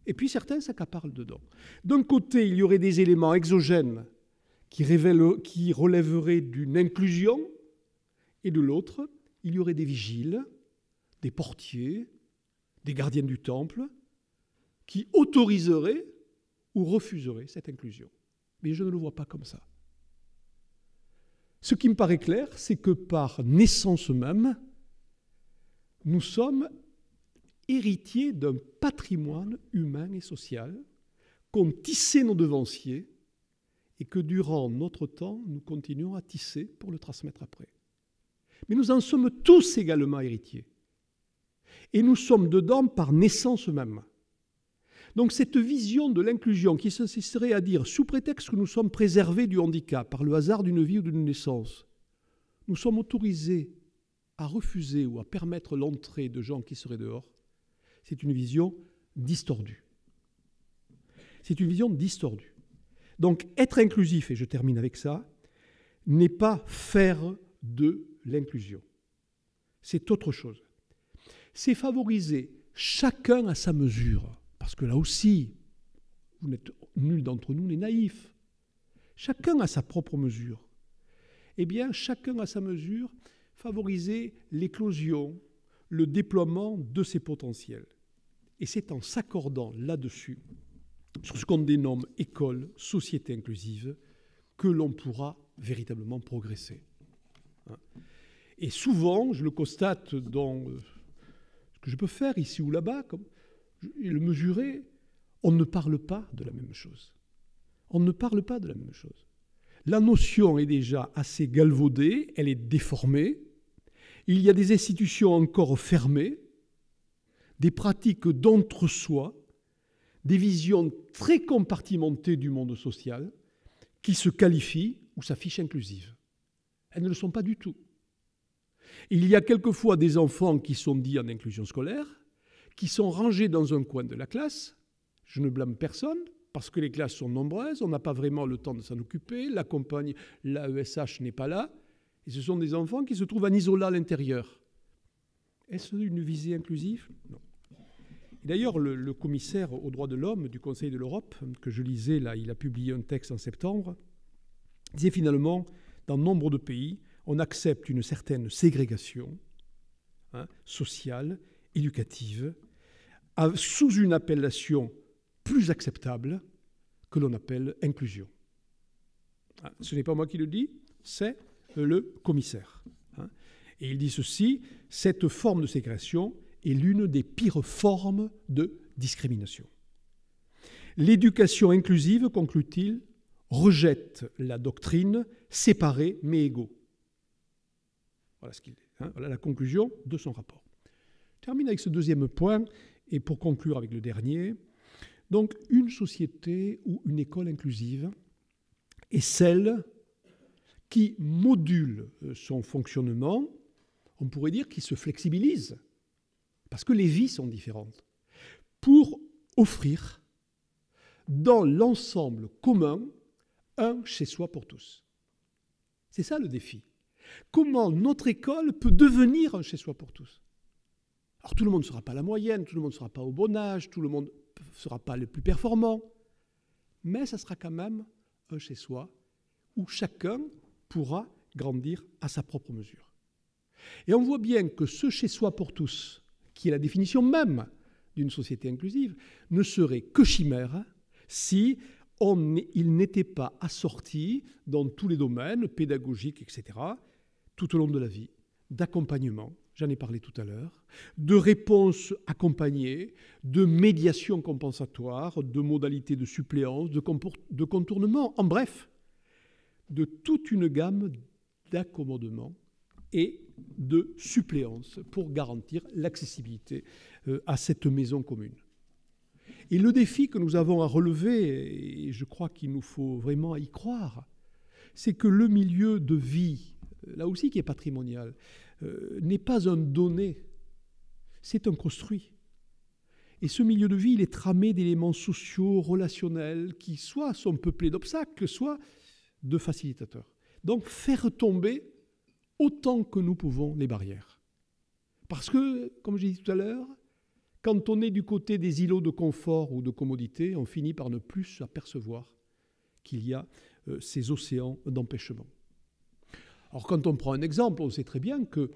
et puis certains s'accaparent dedans. D'un côté, il y aurait des éléments exogènes qui, qui relèveraient d'une inclusion, et de l'autre, il y aurait des vigiles, des portiers, des gardiens du temple, qui autoriseraient ou refuseraient cette inclusion. Mais je ne le vois pas comme ça. Ce qui me paraît clair, c'est que par naissance même, nous sommes héritiers d'un patrimoine humain et social qu'ont tissé nos devanciers et que durant notre temps, nous continuons à tisser pour le transmettre après. Mais nous en sommes tous également héritiers. Et nous sommes dedans par naissance même. Donc cette vision de l'inclusion qui s'insisterait à dire, sous prétexte que nous sommes préservés du handicap par le hasard d'une vie ou d'une naissance, nous sommes autorisés à refuser ou à permettre l'entrée de gens qui seraient dehors, c'est une vision distordue. C'est une vision distordue. Donc être inclusif, et je termine avec ça, n'est pas faire de l'inclusion. C'est autre chose. C'est favoriser chacun à sa mesure, parce que là aussi, vous n'êtes nul d'entre nous n'est naïf. Chacun à sa propre mesure. Eh bien, chacun à sa mesure, favoriser l'éclosion, le déploiement de ses potentiels. Et c'est en s'accordant là-dessus, sur ce qu'on dénomme école, société inclusive, que l'on pourra véritablement progresser. Hein. Et souvent, je le constate dans euh, ce que je peux faire ici ou là-bas, comme le mesurer, on ne parle pas de la même chose. On ne parle pas de la même chose. La notion est déjà assez galvaudée, elle est déformée. Il y a des institutions encore fermées des pratiques d'entre-soi, des visions très compartimentées du monde social qui se qualifient ou s'affichent inclusives. Elles ne le sont pas du tout. Il y a quelquefois des enfants qui sont dits en inclusion scolaire, qui sont rangés dans un coin de la classe. Je ne blâme personne, parce que les classes sont nombreuses, on n'a pas vraiment le temps de s'en occuper, la compagne, l'AESH n'est pas là, et ce sont des enfants qui se trouvent en isolat à l'intérieur. Est-ce une visée inclusive Non. D'ailleurs, le, commissaire aux droits de l'homme du Conseil de l'Europe, que je lisais là, il a publié un texte en septembre, disait finalement, dans nombre de pays, on accepte une certaine ségrégation hein, sociale, éducative, sous une appellation plus acceptable que l'on appelle inclusion. Ah, ce n'est pas moi qui le dis, c'est le commissaire. Et il dit ceci, cette forme de ségrégation est l'une des pires formes de discrimination. L'éducation inclusive, conclut-il, rejette la doctrine séparée mais égaux. Voilà, ce hein. voilà la conclusion de son rapport. Je termine avec ce deuxième point, et pour conclure avec le dernier, donc une société ou une école inclusive est celle qui module son fonctionnement on pourrait dire qu'il se flexibilise, parce que les vies sont différentes, pour offrir dans l'ensemble commun un chez soi pour tous. C'est ça le défi. Comment notre école peut devenir un chez soi pour tous Alors tout le monde ne sera pas la moyenne, tout le monde ne sera pas au bon âge, tout le monde ne sera pas le plus performant, mais ça sera quand même un chez soi où chacun pourra grandir à sa propre mesure. Et on voit bien que ce chez-soi pour tous, qui est la définition même d'une société inclusive, ne serait que chimère si on, il n'était pas assorti dans tous les domaines, pédagogiques, etc., tout au long de la vie, d'accompagnement, j'en ai parlé tout à l'heure, de réponses accompagnées, de médiation compensatoire, de modalités de suppléance, de, contournement, en bref, de toute une gamme d'accommodements et de suppléance pour garantir l'accessibilité euh, à cette maison commune. Et le défi que nous avons à relever, et je crois qu'il nous faut vraiment y croire, c'est que le milieu de vie, euh, là aussi qui est patrimonial, euh, n'est pas un donné, c'est un construit. Et ce milieu de vie, il est tramé d'éléments sociaux, relationnels, qui soit sont peuplés d'obstacles, soit de facilitateurs. Donc faire tomber autant que nous pouvons les barrières. Parce que, comme j'ai dit tout à l'heure, quand on est du côté des îlots de confort ou de commodité, on finit par ne plus apercevoir qu'il y a euh, ces océans d'empêchement. Alors quand on prend un exemple, on sait très bien que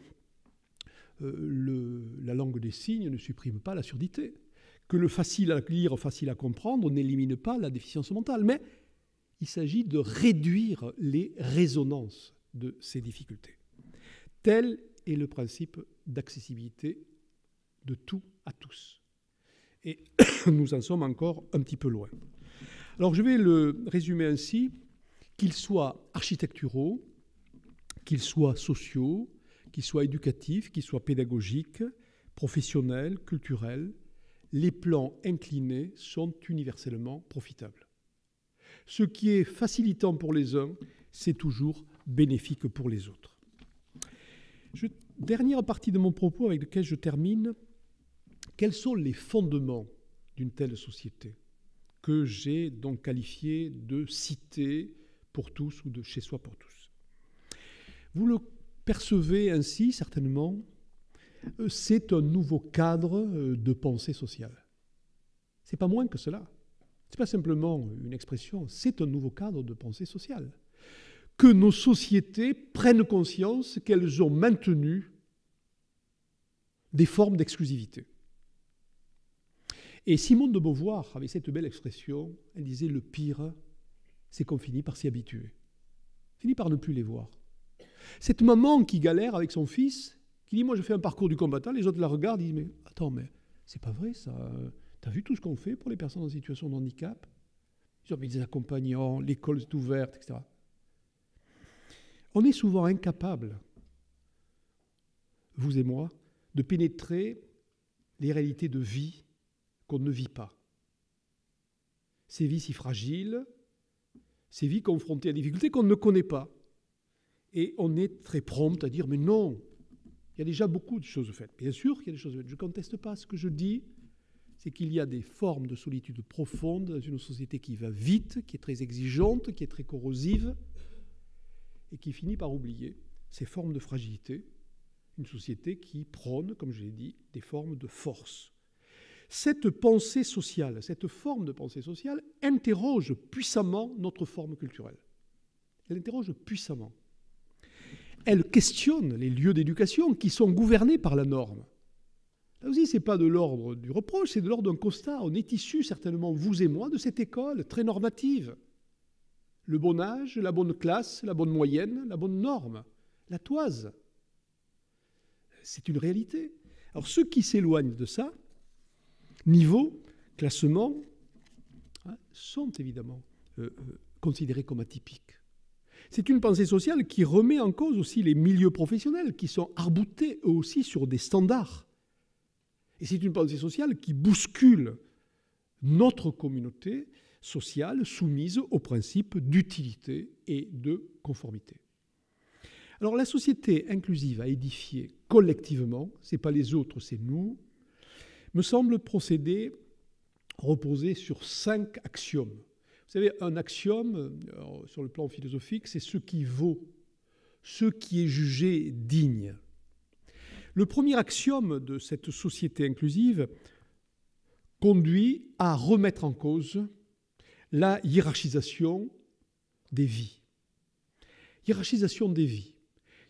euh, la langue des signes ne supprime pas la surdité, que le facile à lire, facile à comprendre n'élimine pas la déficience mentale, mais il s'agit de réduire les résonances de ces difficultés. Tel est le principe d'accessibilité de tout à tous. Et <coughs> nous en sommes encore un petit peu loin. Alors je vais le résumer ainsi, qu'ils soient architecturaux, qu'ils soient sociaux, qu'ils soient éducatifs, qu'ils soient pédagogiques, professionnels, culturels, les plans inclinés sont universellement profitables. Ce qui est facilitant pour les uns, c'est toujours bénéfique pour les autres dernière partie de mon propos avec lequel je termine. Quels sont les fondements d'une telle société que j'ai donc qualifié de cité pour tous ou de chez soi pour tous Vous le percevez ainsi certainement. Euh, c'est un nouveau cadre euh, de pensée sociale. C'est pas moins que cela. n'est pas simplement une expression, c'est un nouveau cadre de pensée sociale que nos sociétés prennent conscience qu'elles ont maintenu des formes d'exclusivité. Et Simone de Beauvoir avait cette belle expression, elle disait le pire, c'est qu'on finit par s'y habituer, finit par ne plus les voir. Cette maman qui galère avec son fils, qui dit moi je fais un parcours du combattant, les autres la regardent, ils disent mais attends mais c'est pas vrai ça, t'as vu tout ce qu'on fait pour les personnes en situation de handicap Ils ont mis des accompagnants, l'école est ouverte, etc. On est souvent incapable, vous et moi, de pénétrer les réalités de vie qu'on ne vit pas. Ces vies si fragiles, ces vies confrontées à des difficultés qu'on ne connaît pas. Et on est très prompt à dire, mais non, il y a déjà beaucoup de choses faites. Bien sûr qu'il y a des choses faites, je ne conteste pas. Ce que je dis, c'est qu'il y a des formes de solitude profonde dans une société qui va vite, qui est très exigeante, qui est très corrosive, et qui finit par oublier ces formes de fragilité, une société qui prône, comme je l'ai dit, des formes de force. Cette pensée sociale, cette forme de pensée sociale interroge puissamment notre forme culturelle. Elle interroge puissamment. Elle questionne les lieux d'éducation qui sont gouvernés par la norme. Là aussi, ce n'est pas de l'ordre du reproche, c'est de l'ordre d'un constat. On est issus, certainement, vous et moi, de cette école très normative le bon âge, la bonne classe, la bonne moyenne, la bonne norme, la toise. C'est une réalité. Alors ceux qui s'éloignent de ça, niveau, classement, hein, sont évidemment euh, euh, considérés comme atypiques. C'est une pensée sociale qui remet en cause aussi les milieux professionnels, qui sont arboutés eux aussi sur des standards. Et c'est une pensée sociale qui bouscule notre communauté sociale soumise au principe d'utilité et de conformité. Alors la société inclusive à édifier collectivement, ce n'est pas les autres, c'est nous, me semble procéder, reposer sur cinq axiomes. Vous savez, un axiome, euh, sur le plan philosophique, c'est ce qui vaut, ce qui est jugé digne. Le premier axiome de cette société inclusive conduit à remettre en cause la hiérarchisation des vies. Hiérarchisation des vies.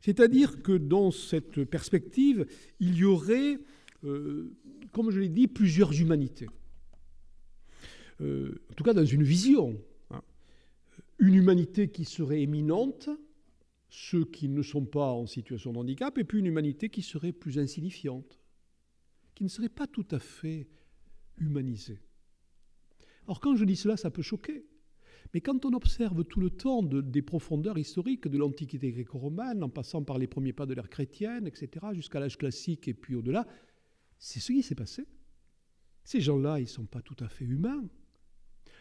C'est-à-dire que dans cette perspective, il y aurait, euh, comme je l'ai dit, plusieurs humanités. Euh, en tout cas, dans une vision. Hein. Une humanité qui serait éminente, ceux qui ne sont pas en situation de handicap, et puis une humanité qui serait plus insignifiante, qui ne serait pas tout à fait humanisée. Or, quand je dis cela, ça peut choquer. Mais quand on observe tout le temps des profondeurs historiques de l'Antiquité gréco romaine en passant par les premiers pas de l'ère chrétienne, etc., jusqu'à l'âge classique et puis au-delà, c'est ce qui s'est passé. Ces gens-là, ils ne sont pas tout à fait humains.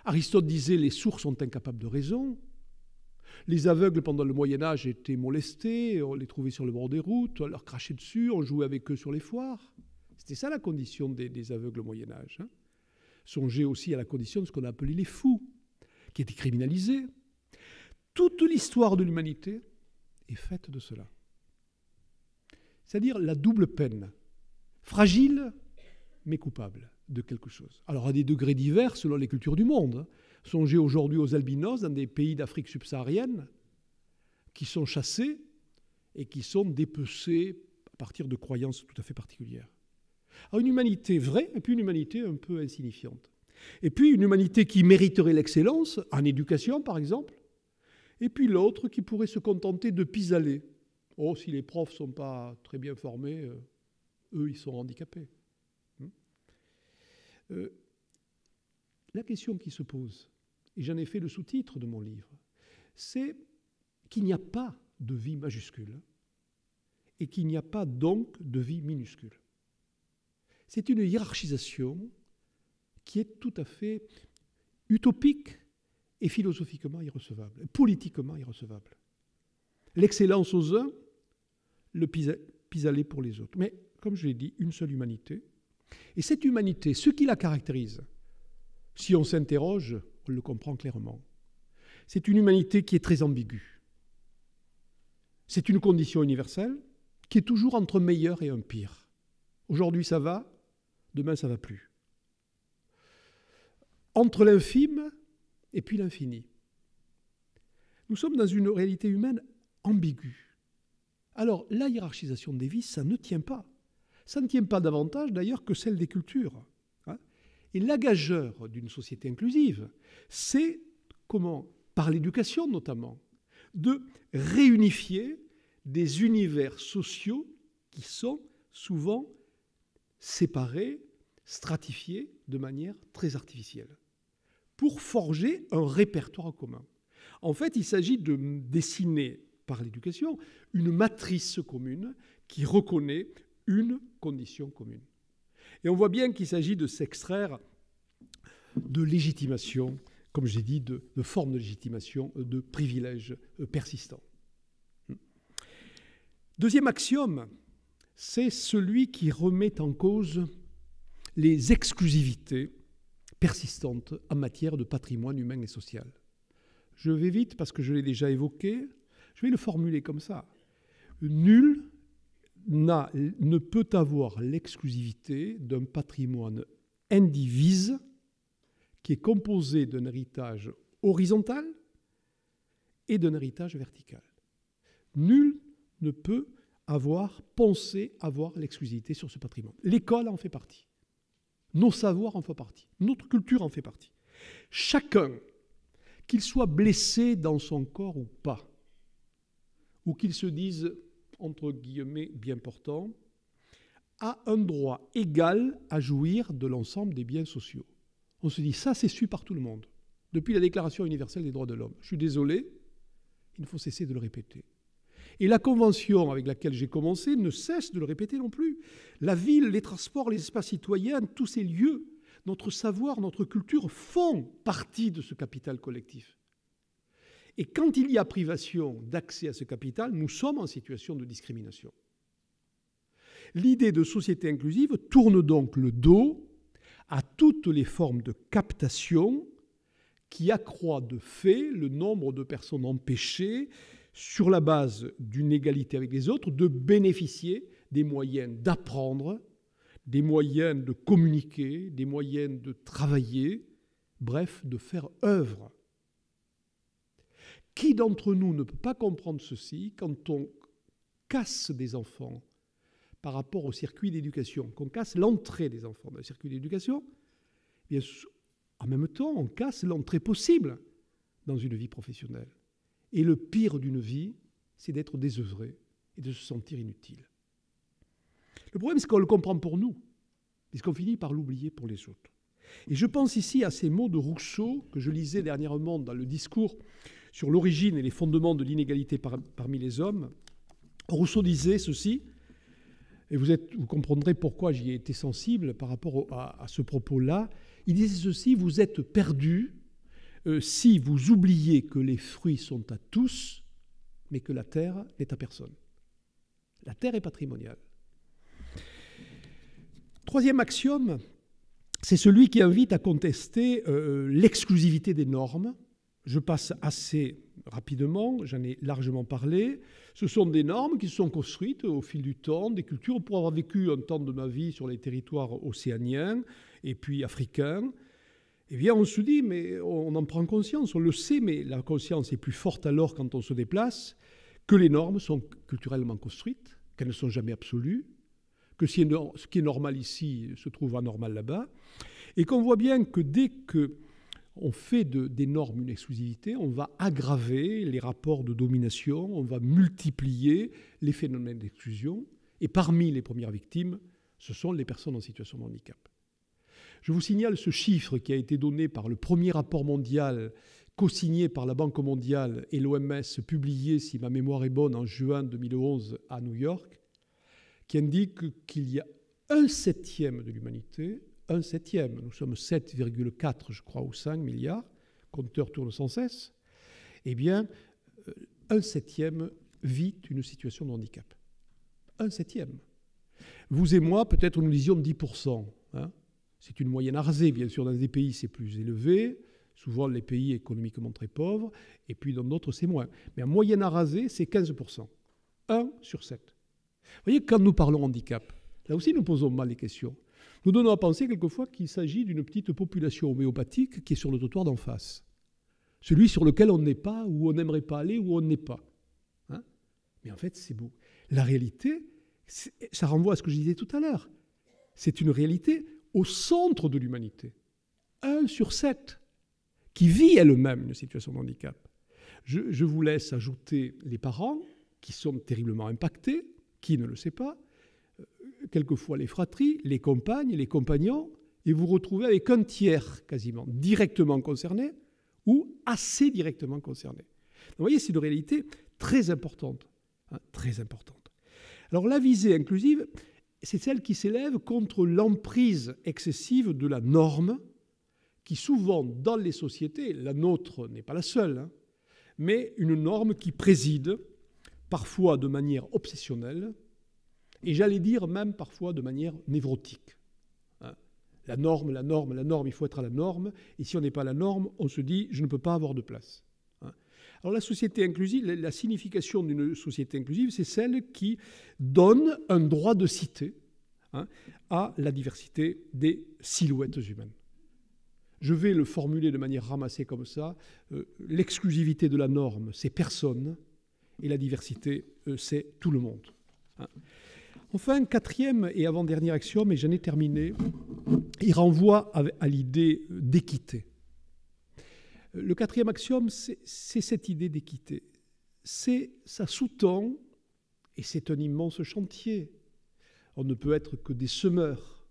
Aristote disait les sourds sont incapables de raison. Les aveugles, pendant le Moyen Âge, étaient molestés, on les trouvait sur le bord des routes, on leur crachait dessus, on jouait avec eux sur les foires. C'était ça la condition des, aveugles au Moyen Âge. Hein. Songez aussi à la condition de ce qu'on a appelé les fous, qui étaient criminalisés. Toute l'histoire de l'humanité est faite de cela. C'est-à-dire la double peine, fragile mais coupable de quelque chose. Alors à des degrés divers selon les cultures du monde. Hein. Songez aujourd'hui aux albinos dans des pays d'Afrique subsaharienne qui sont chassés et qui sont dépecés à partir de croyances tout à fait particulières à une humanité vraie et puis une humanité un peu insignifiante. Et puis une humanité qui mériterait l'excellence, en éducation par exemple, et puis l'autre qui pourrait se contenter de pis Oh, si les profs ne sont pas très bien formés, euh, eux, ils sont handicapés. Hmm. Euh, la question qui se pose, et j'en ai fait le sous-titre de mon livre, c'est qu'il n'y a pas de vie majuscule et qu'il n'y a pas donc de vie minuscule c'est une hiérarchisation qui est tout à fait utopique et philosophiquement irrecevable, politiquement irrecevable. L'excellence aux uns, le pis-aller pour les autres. Mais, comme je l'ai dit, une seule humanité. Et cette humanité, ce qui la caractérise, si on s'interroge, on le comprend clairement. C'est une humanité qui est très ambiguë. C'est une condition universelle qui est toujours entre meilleur et un pire. Aujourd'hui ça va, demain ça va plus. Entre l'infime et puis l'infini. Nous sommes dans une réalité humaine ambiguë. Alors la hiérarchisation des vies, ça ne tient pas. Ça ne tient pas davantage d'ailleurs que celle des cultures. Hein. Et l'agageur d'une société inclusive, c'est comment, par l'éducation notamment, de réunifier des univers sociaux qui sont souvent séparés, stratifié de manière très artificielle, pour forger un répertoire commun. En fait, il s'agit de dessiner par l'éducation une matrice commune qui reconnaît une condition commune. Et on voit bien qu'il s'agit de s'extraire de légitimation, comme j'ai dit, de, de formes de légitimation, de privilèges euh, persistants. Deuxième axiome, c'est celui qui remet en cause les exclusivités persistantes en matière de patrimoine humain et social. Je vais vite parce que je l'ai déjà évoqué. Je vais le formuler comme ça. Nul ne peut avoir l'exclusivité d'un patrimoine indivise qui est composé d'un héritage horizontal et d'un héritage vertical. Nul ne peut avoir pensé avoir l'exclusivité sur ce patrimoine. L'école en fait partie. Nos savoirs en font partie. Notre culture en fait partie. Chacun, qu'il soit blessé dans son corps ou pas, ou qu'il se dise, entre guillemets, bien portant, a un droit égal à jouir de l'ensemble des biens sociaux. On se dit, ça c'est su par tout le monde, depuis la Déclaration universelle des droits de l'homme. Je suis désolé, il faut cesser de le répéter. Et la convention avec laquelle j'ai commencé ne cesse de le répéter non plus. La ville, les transports, les espaces citoyens, tous ces lieux, notre savoir, notre culture font partie de ce capital collectif. Et quand il y a privation d'accès à ce capital, nous sommes en situation de discrimination. L'idée de société inclusive tourne donc le dos à toutes les formes de captation qui accroît de fait le nombre de personnes empêchées sur la base d'une égalité avec les autres, de bénéficier des moyens d'apprendre, des moyens de communiquer, des moyens de travailler, bref, de faire œuvre. Qui d'entre nous ne peut pas comprendre ceci quand on casse des enfants par rapport au circuit d'éducation, qu'on casse l'entrée des enfants dans le circuit d'éducation, eh en même temps, on casse l'entrée possible dans une vie professionnelle. Et le pire d'une vie, c'est d'être désœuvré et de se sentir inutile. Le problème, c'est qu'on le comprend pour nous, mais qu'on finit par l'oublier pour les autres. Et je pense ici à ces mots de Rousseau que je lisais dernièrement dans le discours sur l'origine et les fondements de l'inégalité parmi les hommes. Rousseau disait ceci, et vous, comprendrez pourquoi j'y ai été sensible par rapport à, à ce propos-là. Il disait ceci, vous êtes perdus euh, si vous oubliez que les fruits sont à tous, mais que la terre n'est à personne. La terre est patrimoniale. Troisième axiome, c'est celui qui invite à contester euh, euh, l'exclusivité des normes. Je passe assez rapidement, j'en ai largement parlé. Ce sont des normes qui sont construites au fil du temps, des cultures, pour avoir vécu un temps de ma vie sur les territoires océaniens et puis africains eh bien, on se dit, mais on en prend conscience, on le sait, mais la conscience est plus forte alors quand on se déplace, que les normes sont culturellement construites, qu'elles ne sont jamais absolues, que ce qui est normal ici se trouve anormal là-bas, et qu'on voit bien que dès que on fait des normes une exclusivité, on va aggraver les rapports de domination, on va multiplier les phénomènes d'exclusion, et parmi les premières victimes, ce sont les personnes en situation de handicap. Je vous signale ce chiffre qui a été donné par le premier rapport mondial co-signé par la Banque mondiale et l'OMS, publié, si ma mémoire est bonne, en juin 2011 à New York, qui indique qu'il y a un septième de l'humanité, un septième, nous sommes 7,4 je crois ou 5 milliards, compteur tourne sans cesse, eh bien euh, un septième vit une situation de handicap. Un septième. Vous et moi, peut-être nous disions 10%. C'est une moyenne arasée, bien sûr, dans des pays c'est plus élevé, souvent les pays économiquement très pauvres, et puis dans d'autres c'est moins. Mais en moyenne arasée, c'est 15%, 1 sur 7. Vous voyez, quand nous parlons handicap, là aussi nous posons mal les questions. Nous donnons à penser quelquefois qu'il s'agit d'une petite population homéopathique qui est sur le trottoir d'en face, celui sur lequel on n'est pas, où on n'aimerait pas aller, où on n'est pas. Hein Mais en fait, c'est beau. La réalité, ça renvoie à ce que je disais tout à l'heure. C'est une réalité au centre de l'humanité, un sur sept, qui vit elle-même une situation de handicap. Je, vous laisse ajouter les parents, qui sont terriblement impactés, qui ne le sait pas, euh, quelquefois les fratries, les compagnes, les compagnons, et vous retrouvez avec un tiers quasiment directement concerné ou assez directement concerné. vous voyez, c'est une réalité très importante, hein, très importante. Alors la visée inclusive, c'est celle qui s'élève contre l'emprise excessive de la norme, qui souvent dans les sociétés, la nôtre n'est pas la seule, hein, mais une norme qui préside, parfois de manière obsessionnelle, et j'allais dire même parfois de manière névrotique. Hein. La norme, la norme, la norme, il faut être à la norme, et si on n'est pas à la norme, on se dit je ne peux pas avoir de place. Alors la société inclusive, la signification d'une société inclusive, c'est celle qui donne un droit de cité hein, à la diversité des silhouettes humaines. Je vais le formuler de manière ramassée comme ça. Euh, l'exclusivité de la norme, c'est personne, et la diversité, euh, c'est tout le monde. Hein. Enfin, quatrième et avant-dernier axiome, et j'en ai terminé, il renvoie à l'idée d'équité. Le quatrième axiome, c'est cette idée d'équité. C'est ça sous-tend, et c'est un immense chantier. On ne peut être que des semeurs.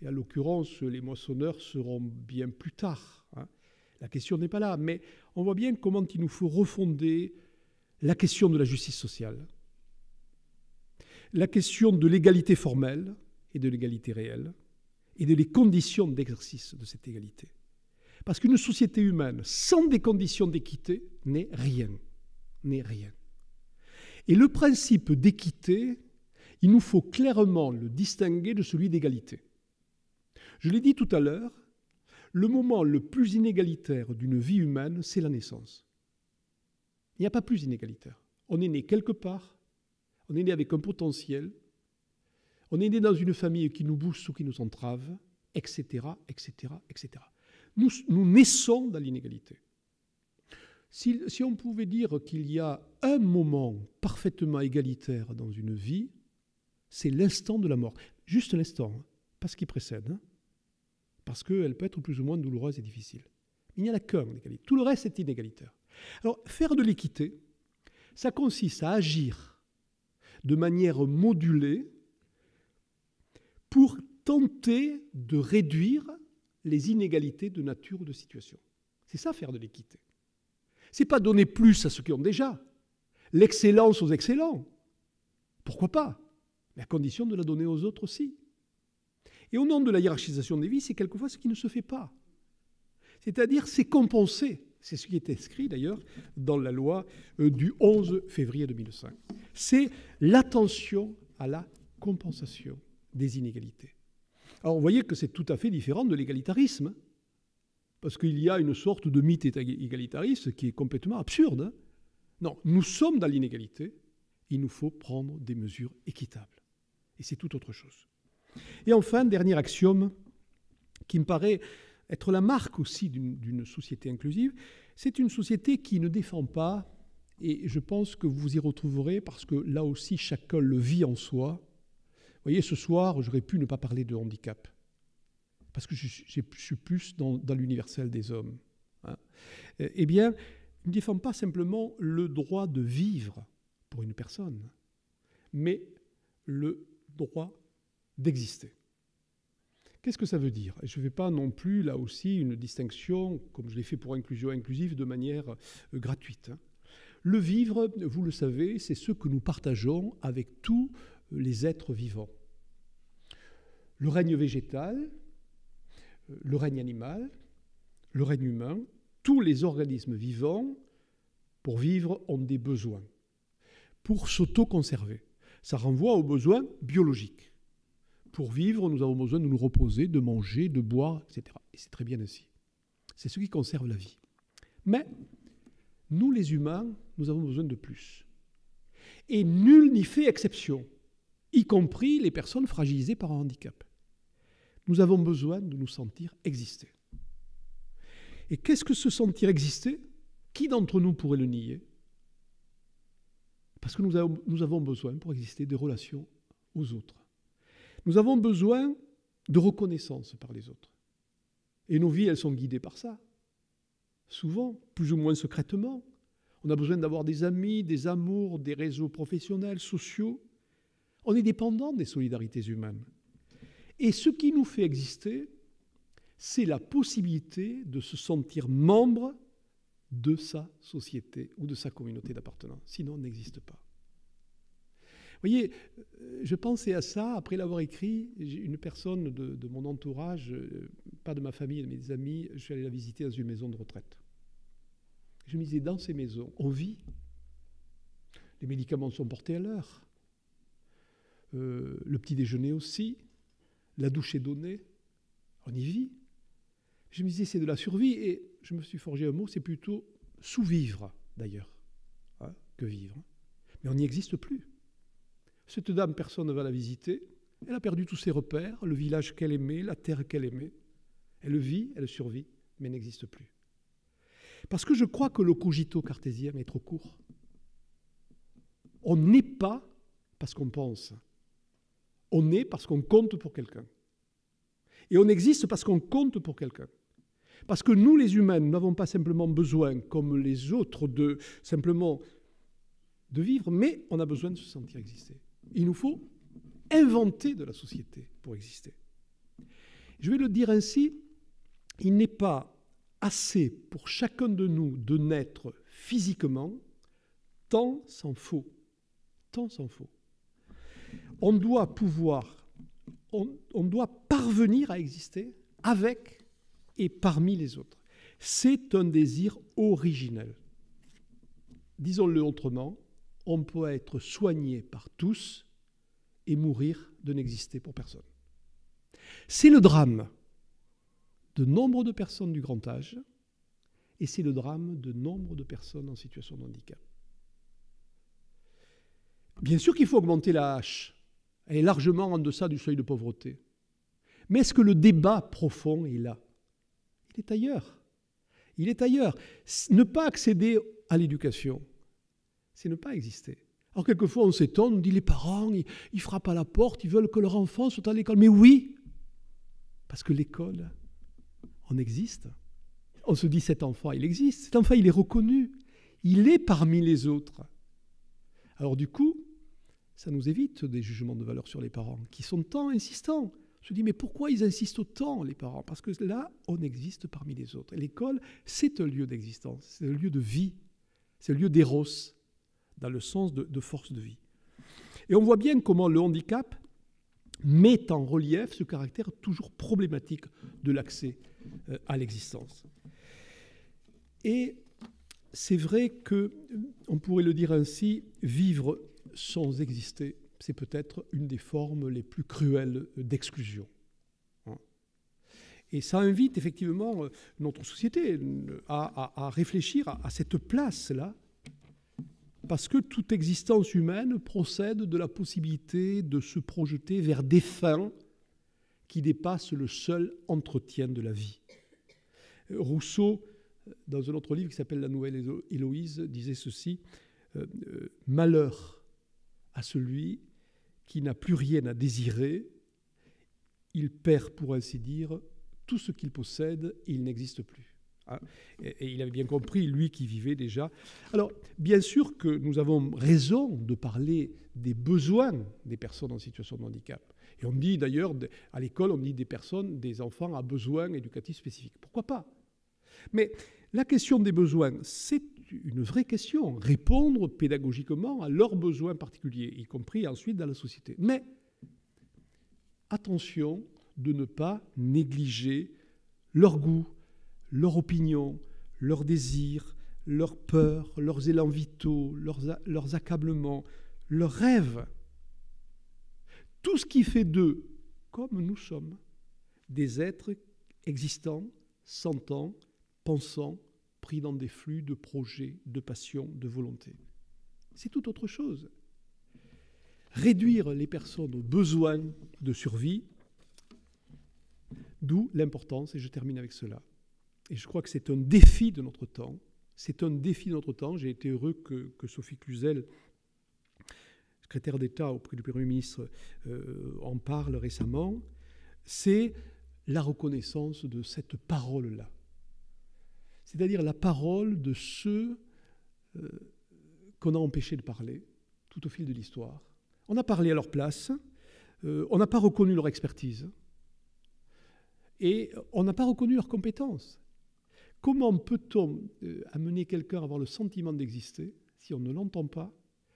Et à l'occurrence, les moissonneurs seront bien plus tard. Hein. La question n'est pas là, mais on voit bien comment il nous faut refonder la question de la justice sociale, la question de l'égalité formelle et de l'égalité réelle, et de les conditions d'exercice de cette égalité. Parce qu'une société humaine sans des conditions d'équité n'est rien, n'est rien. Et le principe d'équité, il nous faut clairement le distinguer de celui d'égalité. Je l'ai dit tout à l'heure, le moment le plus inégalitaire d'une vie humaine, c'est la naissance. Il n'y a pas plus inégalitaire. On est né quelque part, on est né avec un potentiel, on est né dans une famille qui nous booste ou qui nous entrave, etc., etc., etc nous, naissons dans l'inégalité. Si, on pouvait dire qu'il y a un moment parfaitement égalitaire dans une vie, c'est l'instant de la mort. Juste l'instant, hein, pas ce qui précède, hein, parce qu'elle peut être plus ou moins douloureuse et difficile. Il n'y en a qu'un l'égalité. Tout le reste est inégalitaire. Alors, faire de l'équité, ça consiste à agir de manière modulée pour tenter de réduire les inégalités de nature ou de situation. C'est ça faire de l'équité. C'est pas donner plus à ceux qui ont déjà. L'excellence aux excellents. Pourquoi pas Mais à condition de la donner aux autres aussi. Et au nom de la hiérarchisation des vies, c'est quelquefois ce qui ne se fait pas. C'est-à-dire, c'est compenser. C'est ce qui est inscrit d'ailleurs dans la loi euh, du 11 février 2005. C'est l'attention à la compensation des inégalités. Alors vous voyez que c'est tout à fait différent de l'égalitarisme, parce qu'il y a une sorte de mythe égalitariste qui est complètement absurde. Hein. Non, nous sommes dans l'inégalité, il nous faut prendre des mesures équitables. Et c'est tout autre chose. Et enfin, dernier axiome qui me paraît être la marque aussi d'une société inclusive, c'est une société qui ne défend pas, et je pense que vous y retrouverez parce que là aussi chacun le vit en soi, vous voyez, ce soir, j'aurais pu ne pas parler de handicap, parce que je, suis plus dans, l'universel des hommes. Hein. Eh, eh bien, ne défend pas simplement le droit de vivre pour une personne, mais le droit d'exister. Qu'est-ce que ça veut dire Je ne fais pas non plus, là aussi, une distinction, comme je l'ai fait pour inclusion inclusive, de manière euh, gratuite. Hein. Le vivre, vous le savez, c'est ce que nous partageons avec tout les êtres vivants. Le règne végétal, le règne animal, le règne humain, tous les organismes vivants, pour vivre, ont des besoins, pour s'autoconserver. Ça renvoie aux besoins biologiques. Pour vivre, nous avons besoin de nous reposer, de manger, de boire, etc. Et c'est très bien ainsi. C'est ce qui conserve la vie. Mais nous, les humains, nous avons besoin de plus. Et nul n'y fait exception y compris les personnes fragilisées par un handicap. Nous avons besoin de nous sentir exister. Et qu'est-ce que se sentir exister Qui d'entre nous pourrait le nier Parce que nous avons, nous avons besoin, pour exister, des relations aux autres. Nous avons besoin de reconnaissance par les autres. Et nos vies, elles sont guidées par ça. Souvent, plus ou moins secrètement. On a besoin d'avoir des amis, des amours, des réseaux professionnels, sociaux. On est dépendant des solidarités humaines. Et ce qui nous fait exister, c'est la possibilité de se sentir membre de sa société ou de sa communauté d'appartenance. Sinon, on n'existe pas. Vous voyez, je pensais à ça après l'avoir écrit. Une personne de, mon entourage, euh, pas de ma famille, de mes amis, je suis allé la visiter dans une maison de retraite. Je me disais, dans ces maisons, on vit. Les médicaments sont portés à l'heure. Euh, le petit déjeuner aussi, la douche est donnée, on y vit. Je me disais, c'est de la survie, et je me suis forgé un mot, c'est plutôt sous-vivre, d'ailleurs, hein, que vivre. Mais on n'y existe plus. Cette dame, personne ne va la visiter. Elle a perdu tous ses repères, le village qu'elle aimait, la terre qu'elle aimait. Elle vit, elle survit, mais n'existe plus. Parce que je crois que le cogito cartésien est trop court. On n'est pas parce qu'on pense. On est parce qu'on compte pour quelqu'un. Et on existe parce qu'on compte pour quelqu'un. Parce que nous, les humains, nous n'avons pas simplement besoin, comme les autres, de simplement de vivre, mais on a besoin de se sentir exister. Il nous faut inventer de la société pour exister. Je vais le dire ainsi, il n'est pas assez pour chacun de nous de naître physiquement, tant s'en faut. Tant s'en faut on doit pouvoir, on, doit parvenir à exister avec et parmi les autres. C'est un désir originel. Disons-le autrement, on peut être soigné par tous et mourir de n'exister pour personne. C'est le drame de nombre de personnes du grand âge et c'est le drame de nombre de personnes en situation de handicap. Bien sûr qu'il faut augmenter la hache elle est largement en deçà du seuil de pauvreté. Mais est-ce que le débat profond est là Il est ailleurs. Il est ailleurs. Ne pas accéder à l'éducation, c'est ne pas exister. Alors quelquefois on s'étonne, on dit les parents, ils, frappent à la porte, ils veulent que leur enfant soit à l'école. Mais oui, parce que l'école, on existe. On se dit cet enfant, il existe. Cet enfant, il est reconnu. Il est parmi les autres. Alors du coup, ça nous évite des jugements de valeur sur les parents, qui sont tant insistants. On se dit mais pourquoi ils insistent autant, les parents Parce que là, on existe parmi les autres. l'école, c'est un lieu d'existence, c'est un lieu de vie, c'est un lieu d'éros, dans le sens de, force de vie. Et on voit bien comment le handicap met en relief ce caractère toujours problématique de l'accès euh, à l'existence. Et c'est vrai que, on pourrait le dire ainsi, vivre sans exister. C'est peut-être une des formes les plus cruelles d'exclusion. Hein. Et ça invite effectivement euh, notre société euh, à, réfléchir à, cette place-là, parce que toute existence humaine procède de la possibilité de se projeter vers des fins qui dépassent le seul entretien de la vie. Euh, Rousseau, dans un autre livre qui s'appelle La Nouvelle Héloïse, disait ceci, Malheur à celui qui n'a plus rien à désirer, il perd, pour ainsi dire, tout ce qu'il possède, il n'existe plus. Ah, et, il avait bien compris, lui qui vivait déjà. Alors, bien sûr que nous avons raison de parler des besoins des personnes en situation de handicap. Et on dit d'ailleurs, à l'école, on dit des personnes, des enfants à besoins éducatifs spécifiques. Pourquoi pas Mais la question des besoins, c'est une vraie question, répondre pédagogiquement à leurs besoins particuliers, y compris ensuite dans la société. Mais attention de ne pas négliger leur goût, leur opinion, leurs désirs, leurs peurs, leurs élans vitaux, leurs, leurs accablements, leurs rêves. Tout ce qui fait d'eux, comme nous sommes, des êtres existants, sentants, pensants, dans des flux de projets, de passions, de volontés. C'est tout autre chose. Réduire les personnes aux besoins de survie, d'où l'importance, et je termine avec cela. Et je crois que c'est un défi de notre temps. C'est un défi de notre temps. J'ai été heureux que, Sophie Cluzel secrétaire d'État auprès du Premier ministre euh, en parle récemment, c'est la reconnaissance de cette parole-là c'est-à-dire la parole de ceux euh, qu'on a empêchés de parler tout au fil de l'histoire. On a parlé à leur place, euh, on n'a pas reconnu leur expertise et on n'a pas reconnu leurs compétences. Comment peut-on euh, amener quelqu'un à avoir le sentiment d'exister si on ne l'entend pas,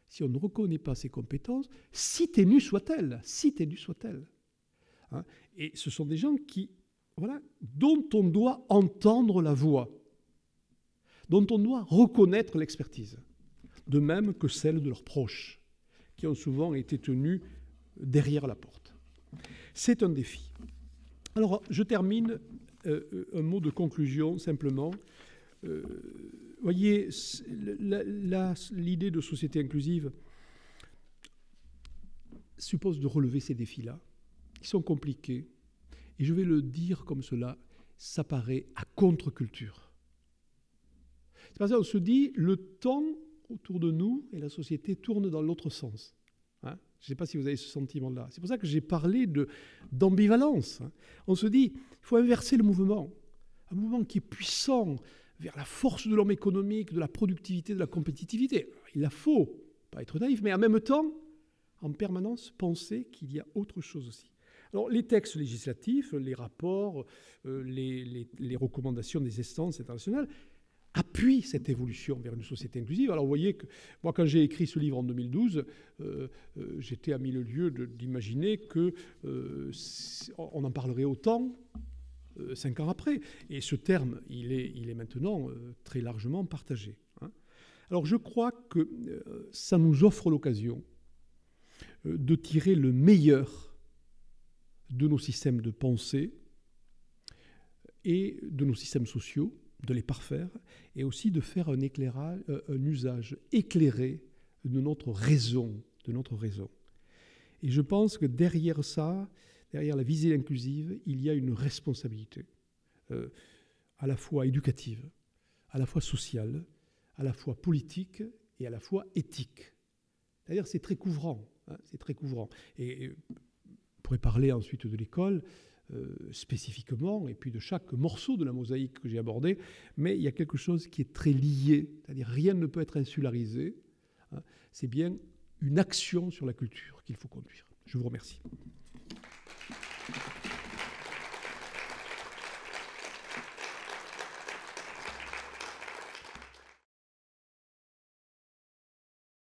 si on ne reconnaît pas ses compétences, si ténue soit-elle, si ténue soit-elle hein Et ce sont des gens qui, voilà, dont on doit entendre la voix dont on doit reconnaître l'expertise, de même que celle de leurs proches, qui ont souvent été tenus derrière la porte. C'est un défi. Alors, je termine euh, euh, un mot de conclusion simplement. Euh, voyez, l'idée de société inclusive suppose de relever ces défis-là. qui sont compliqués. Et je vais le dire comme cela, ça paraît à contre-culture. C'est ça qu'on se dit, le temps autour de nous et la société tourne dans l'autre sens. Hein. je ne sais pas si vous avez ce sentiment-là. C'est pour ça que j'ai parlé d'ambivalence. Hein. On se dit, il faut inverser le mouvement. Un mouvement qui est puissant vers la force de l'homme économique, de la productivité, de la compétitivité. Il la faut, pas être naïf, mais en même temps, en permanence, penser qu'il y a autre chose aussi. Alors, les textes législatifs, les rapports, euh, les, les recommandations des instances internationales, appuie cette évolution vers une société inclusive. Alors vous voyez que moi quand j'ai écrit ce livre en 2012, euh, euh, j'étais à mille lieues d'imaginer que euh, on en parlerait autant cinq ans après. Et ce terme, il est, maintenant très largement partagé. Hein. Alors je crois que ça nous offre l'occasion de tirer le meilleur de nos systèmes de pensée et de nos systèmes sociaux de les parfaire et aussi de faire un, éclairage, euh, un usage éclairé de notre raison, de notre raison. Et je pense que derrière ça, derrière la visée inclusive, il y a une responsabilité euh, à la fois éducative, à la fois sociale, à la fois politique et à la fois éthique. D'ailleurs, c'est très couvrant, hein, c'est très couvrant. et on pourrait parler ensuite de l'école. Euh, spécifiquement et puis de chaque morceau de la mosaïque que j'ai abordé, mais il y a quelque chose qui est très lié, c'est-à-dire rien ne peut être insularisé, hein. c'est bien une action sur la culture qu'il faut conduire. Je vous remercie.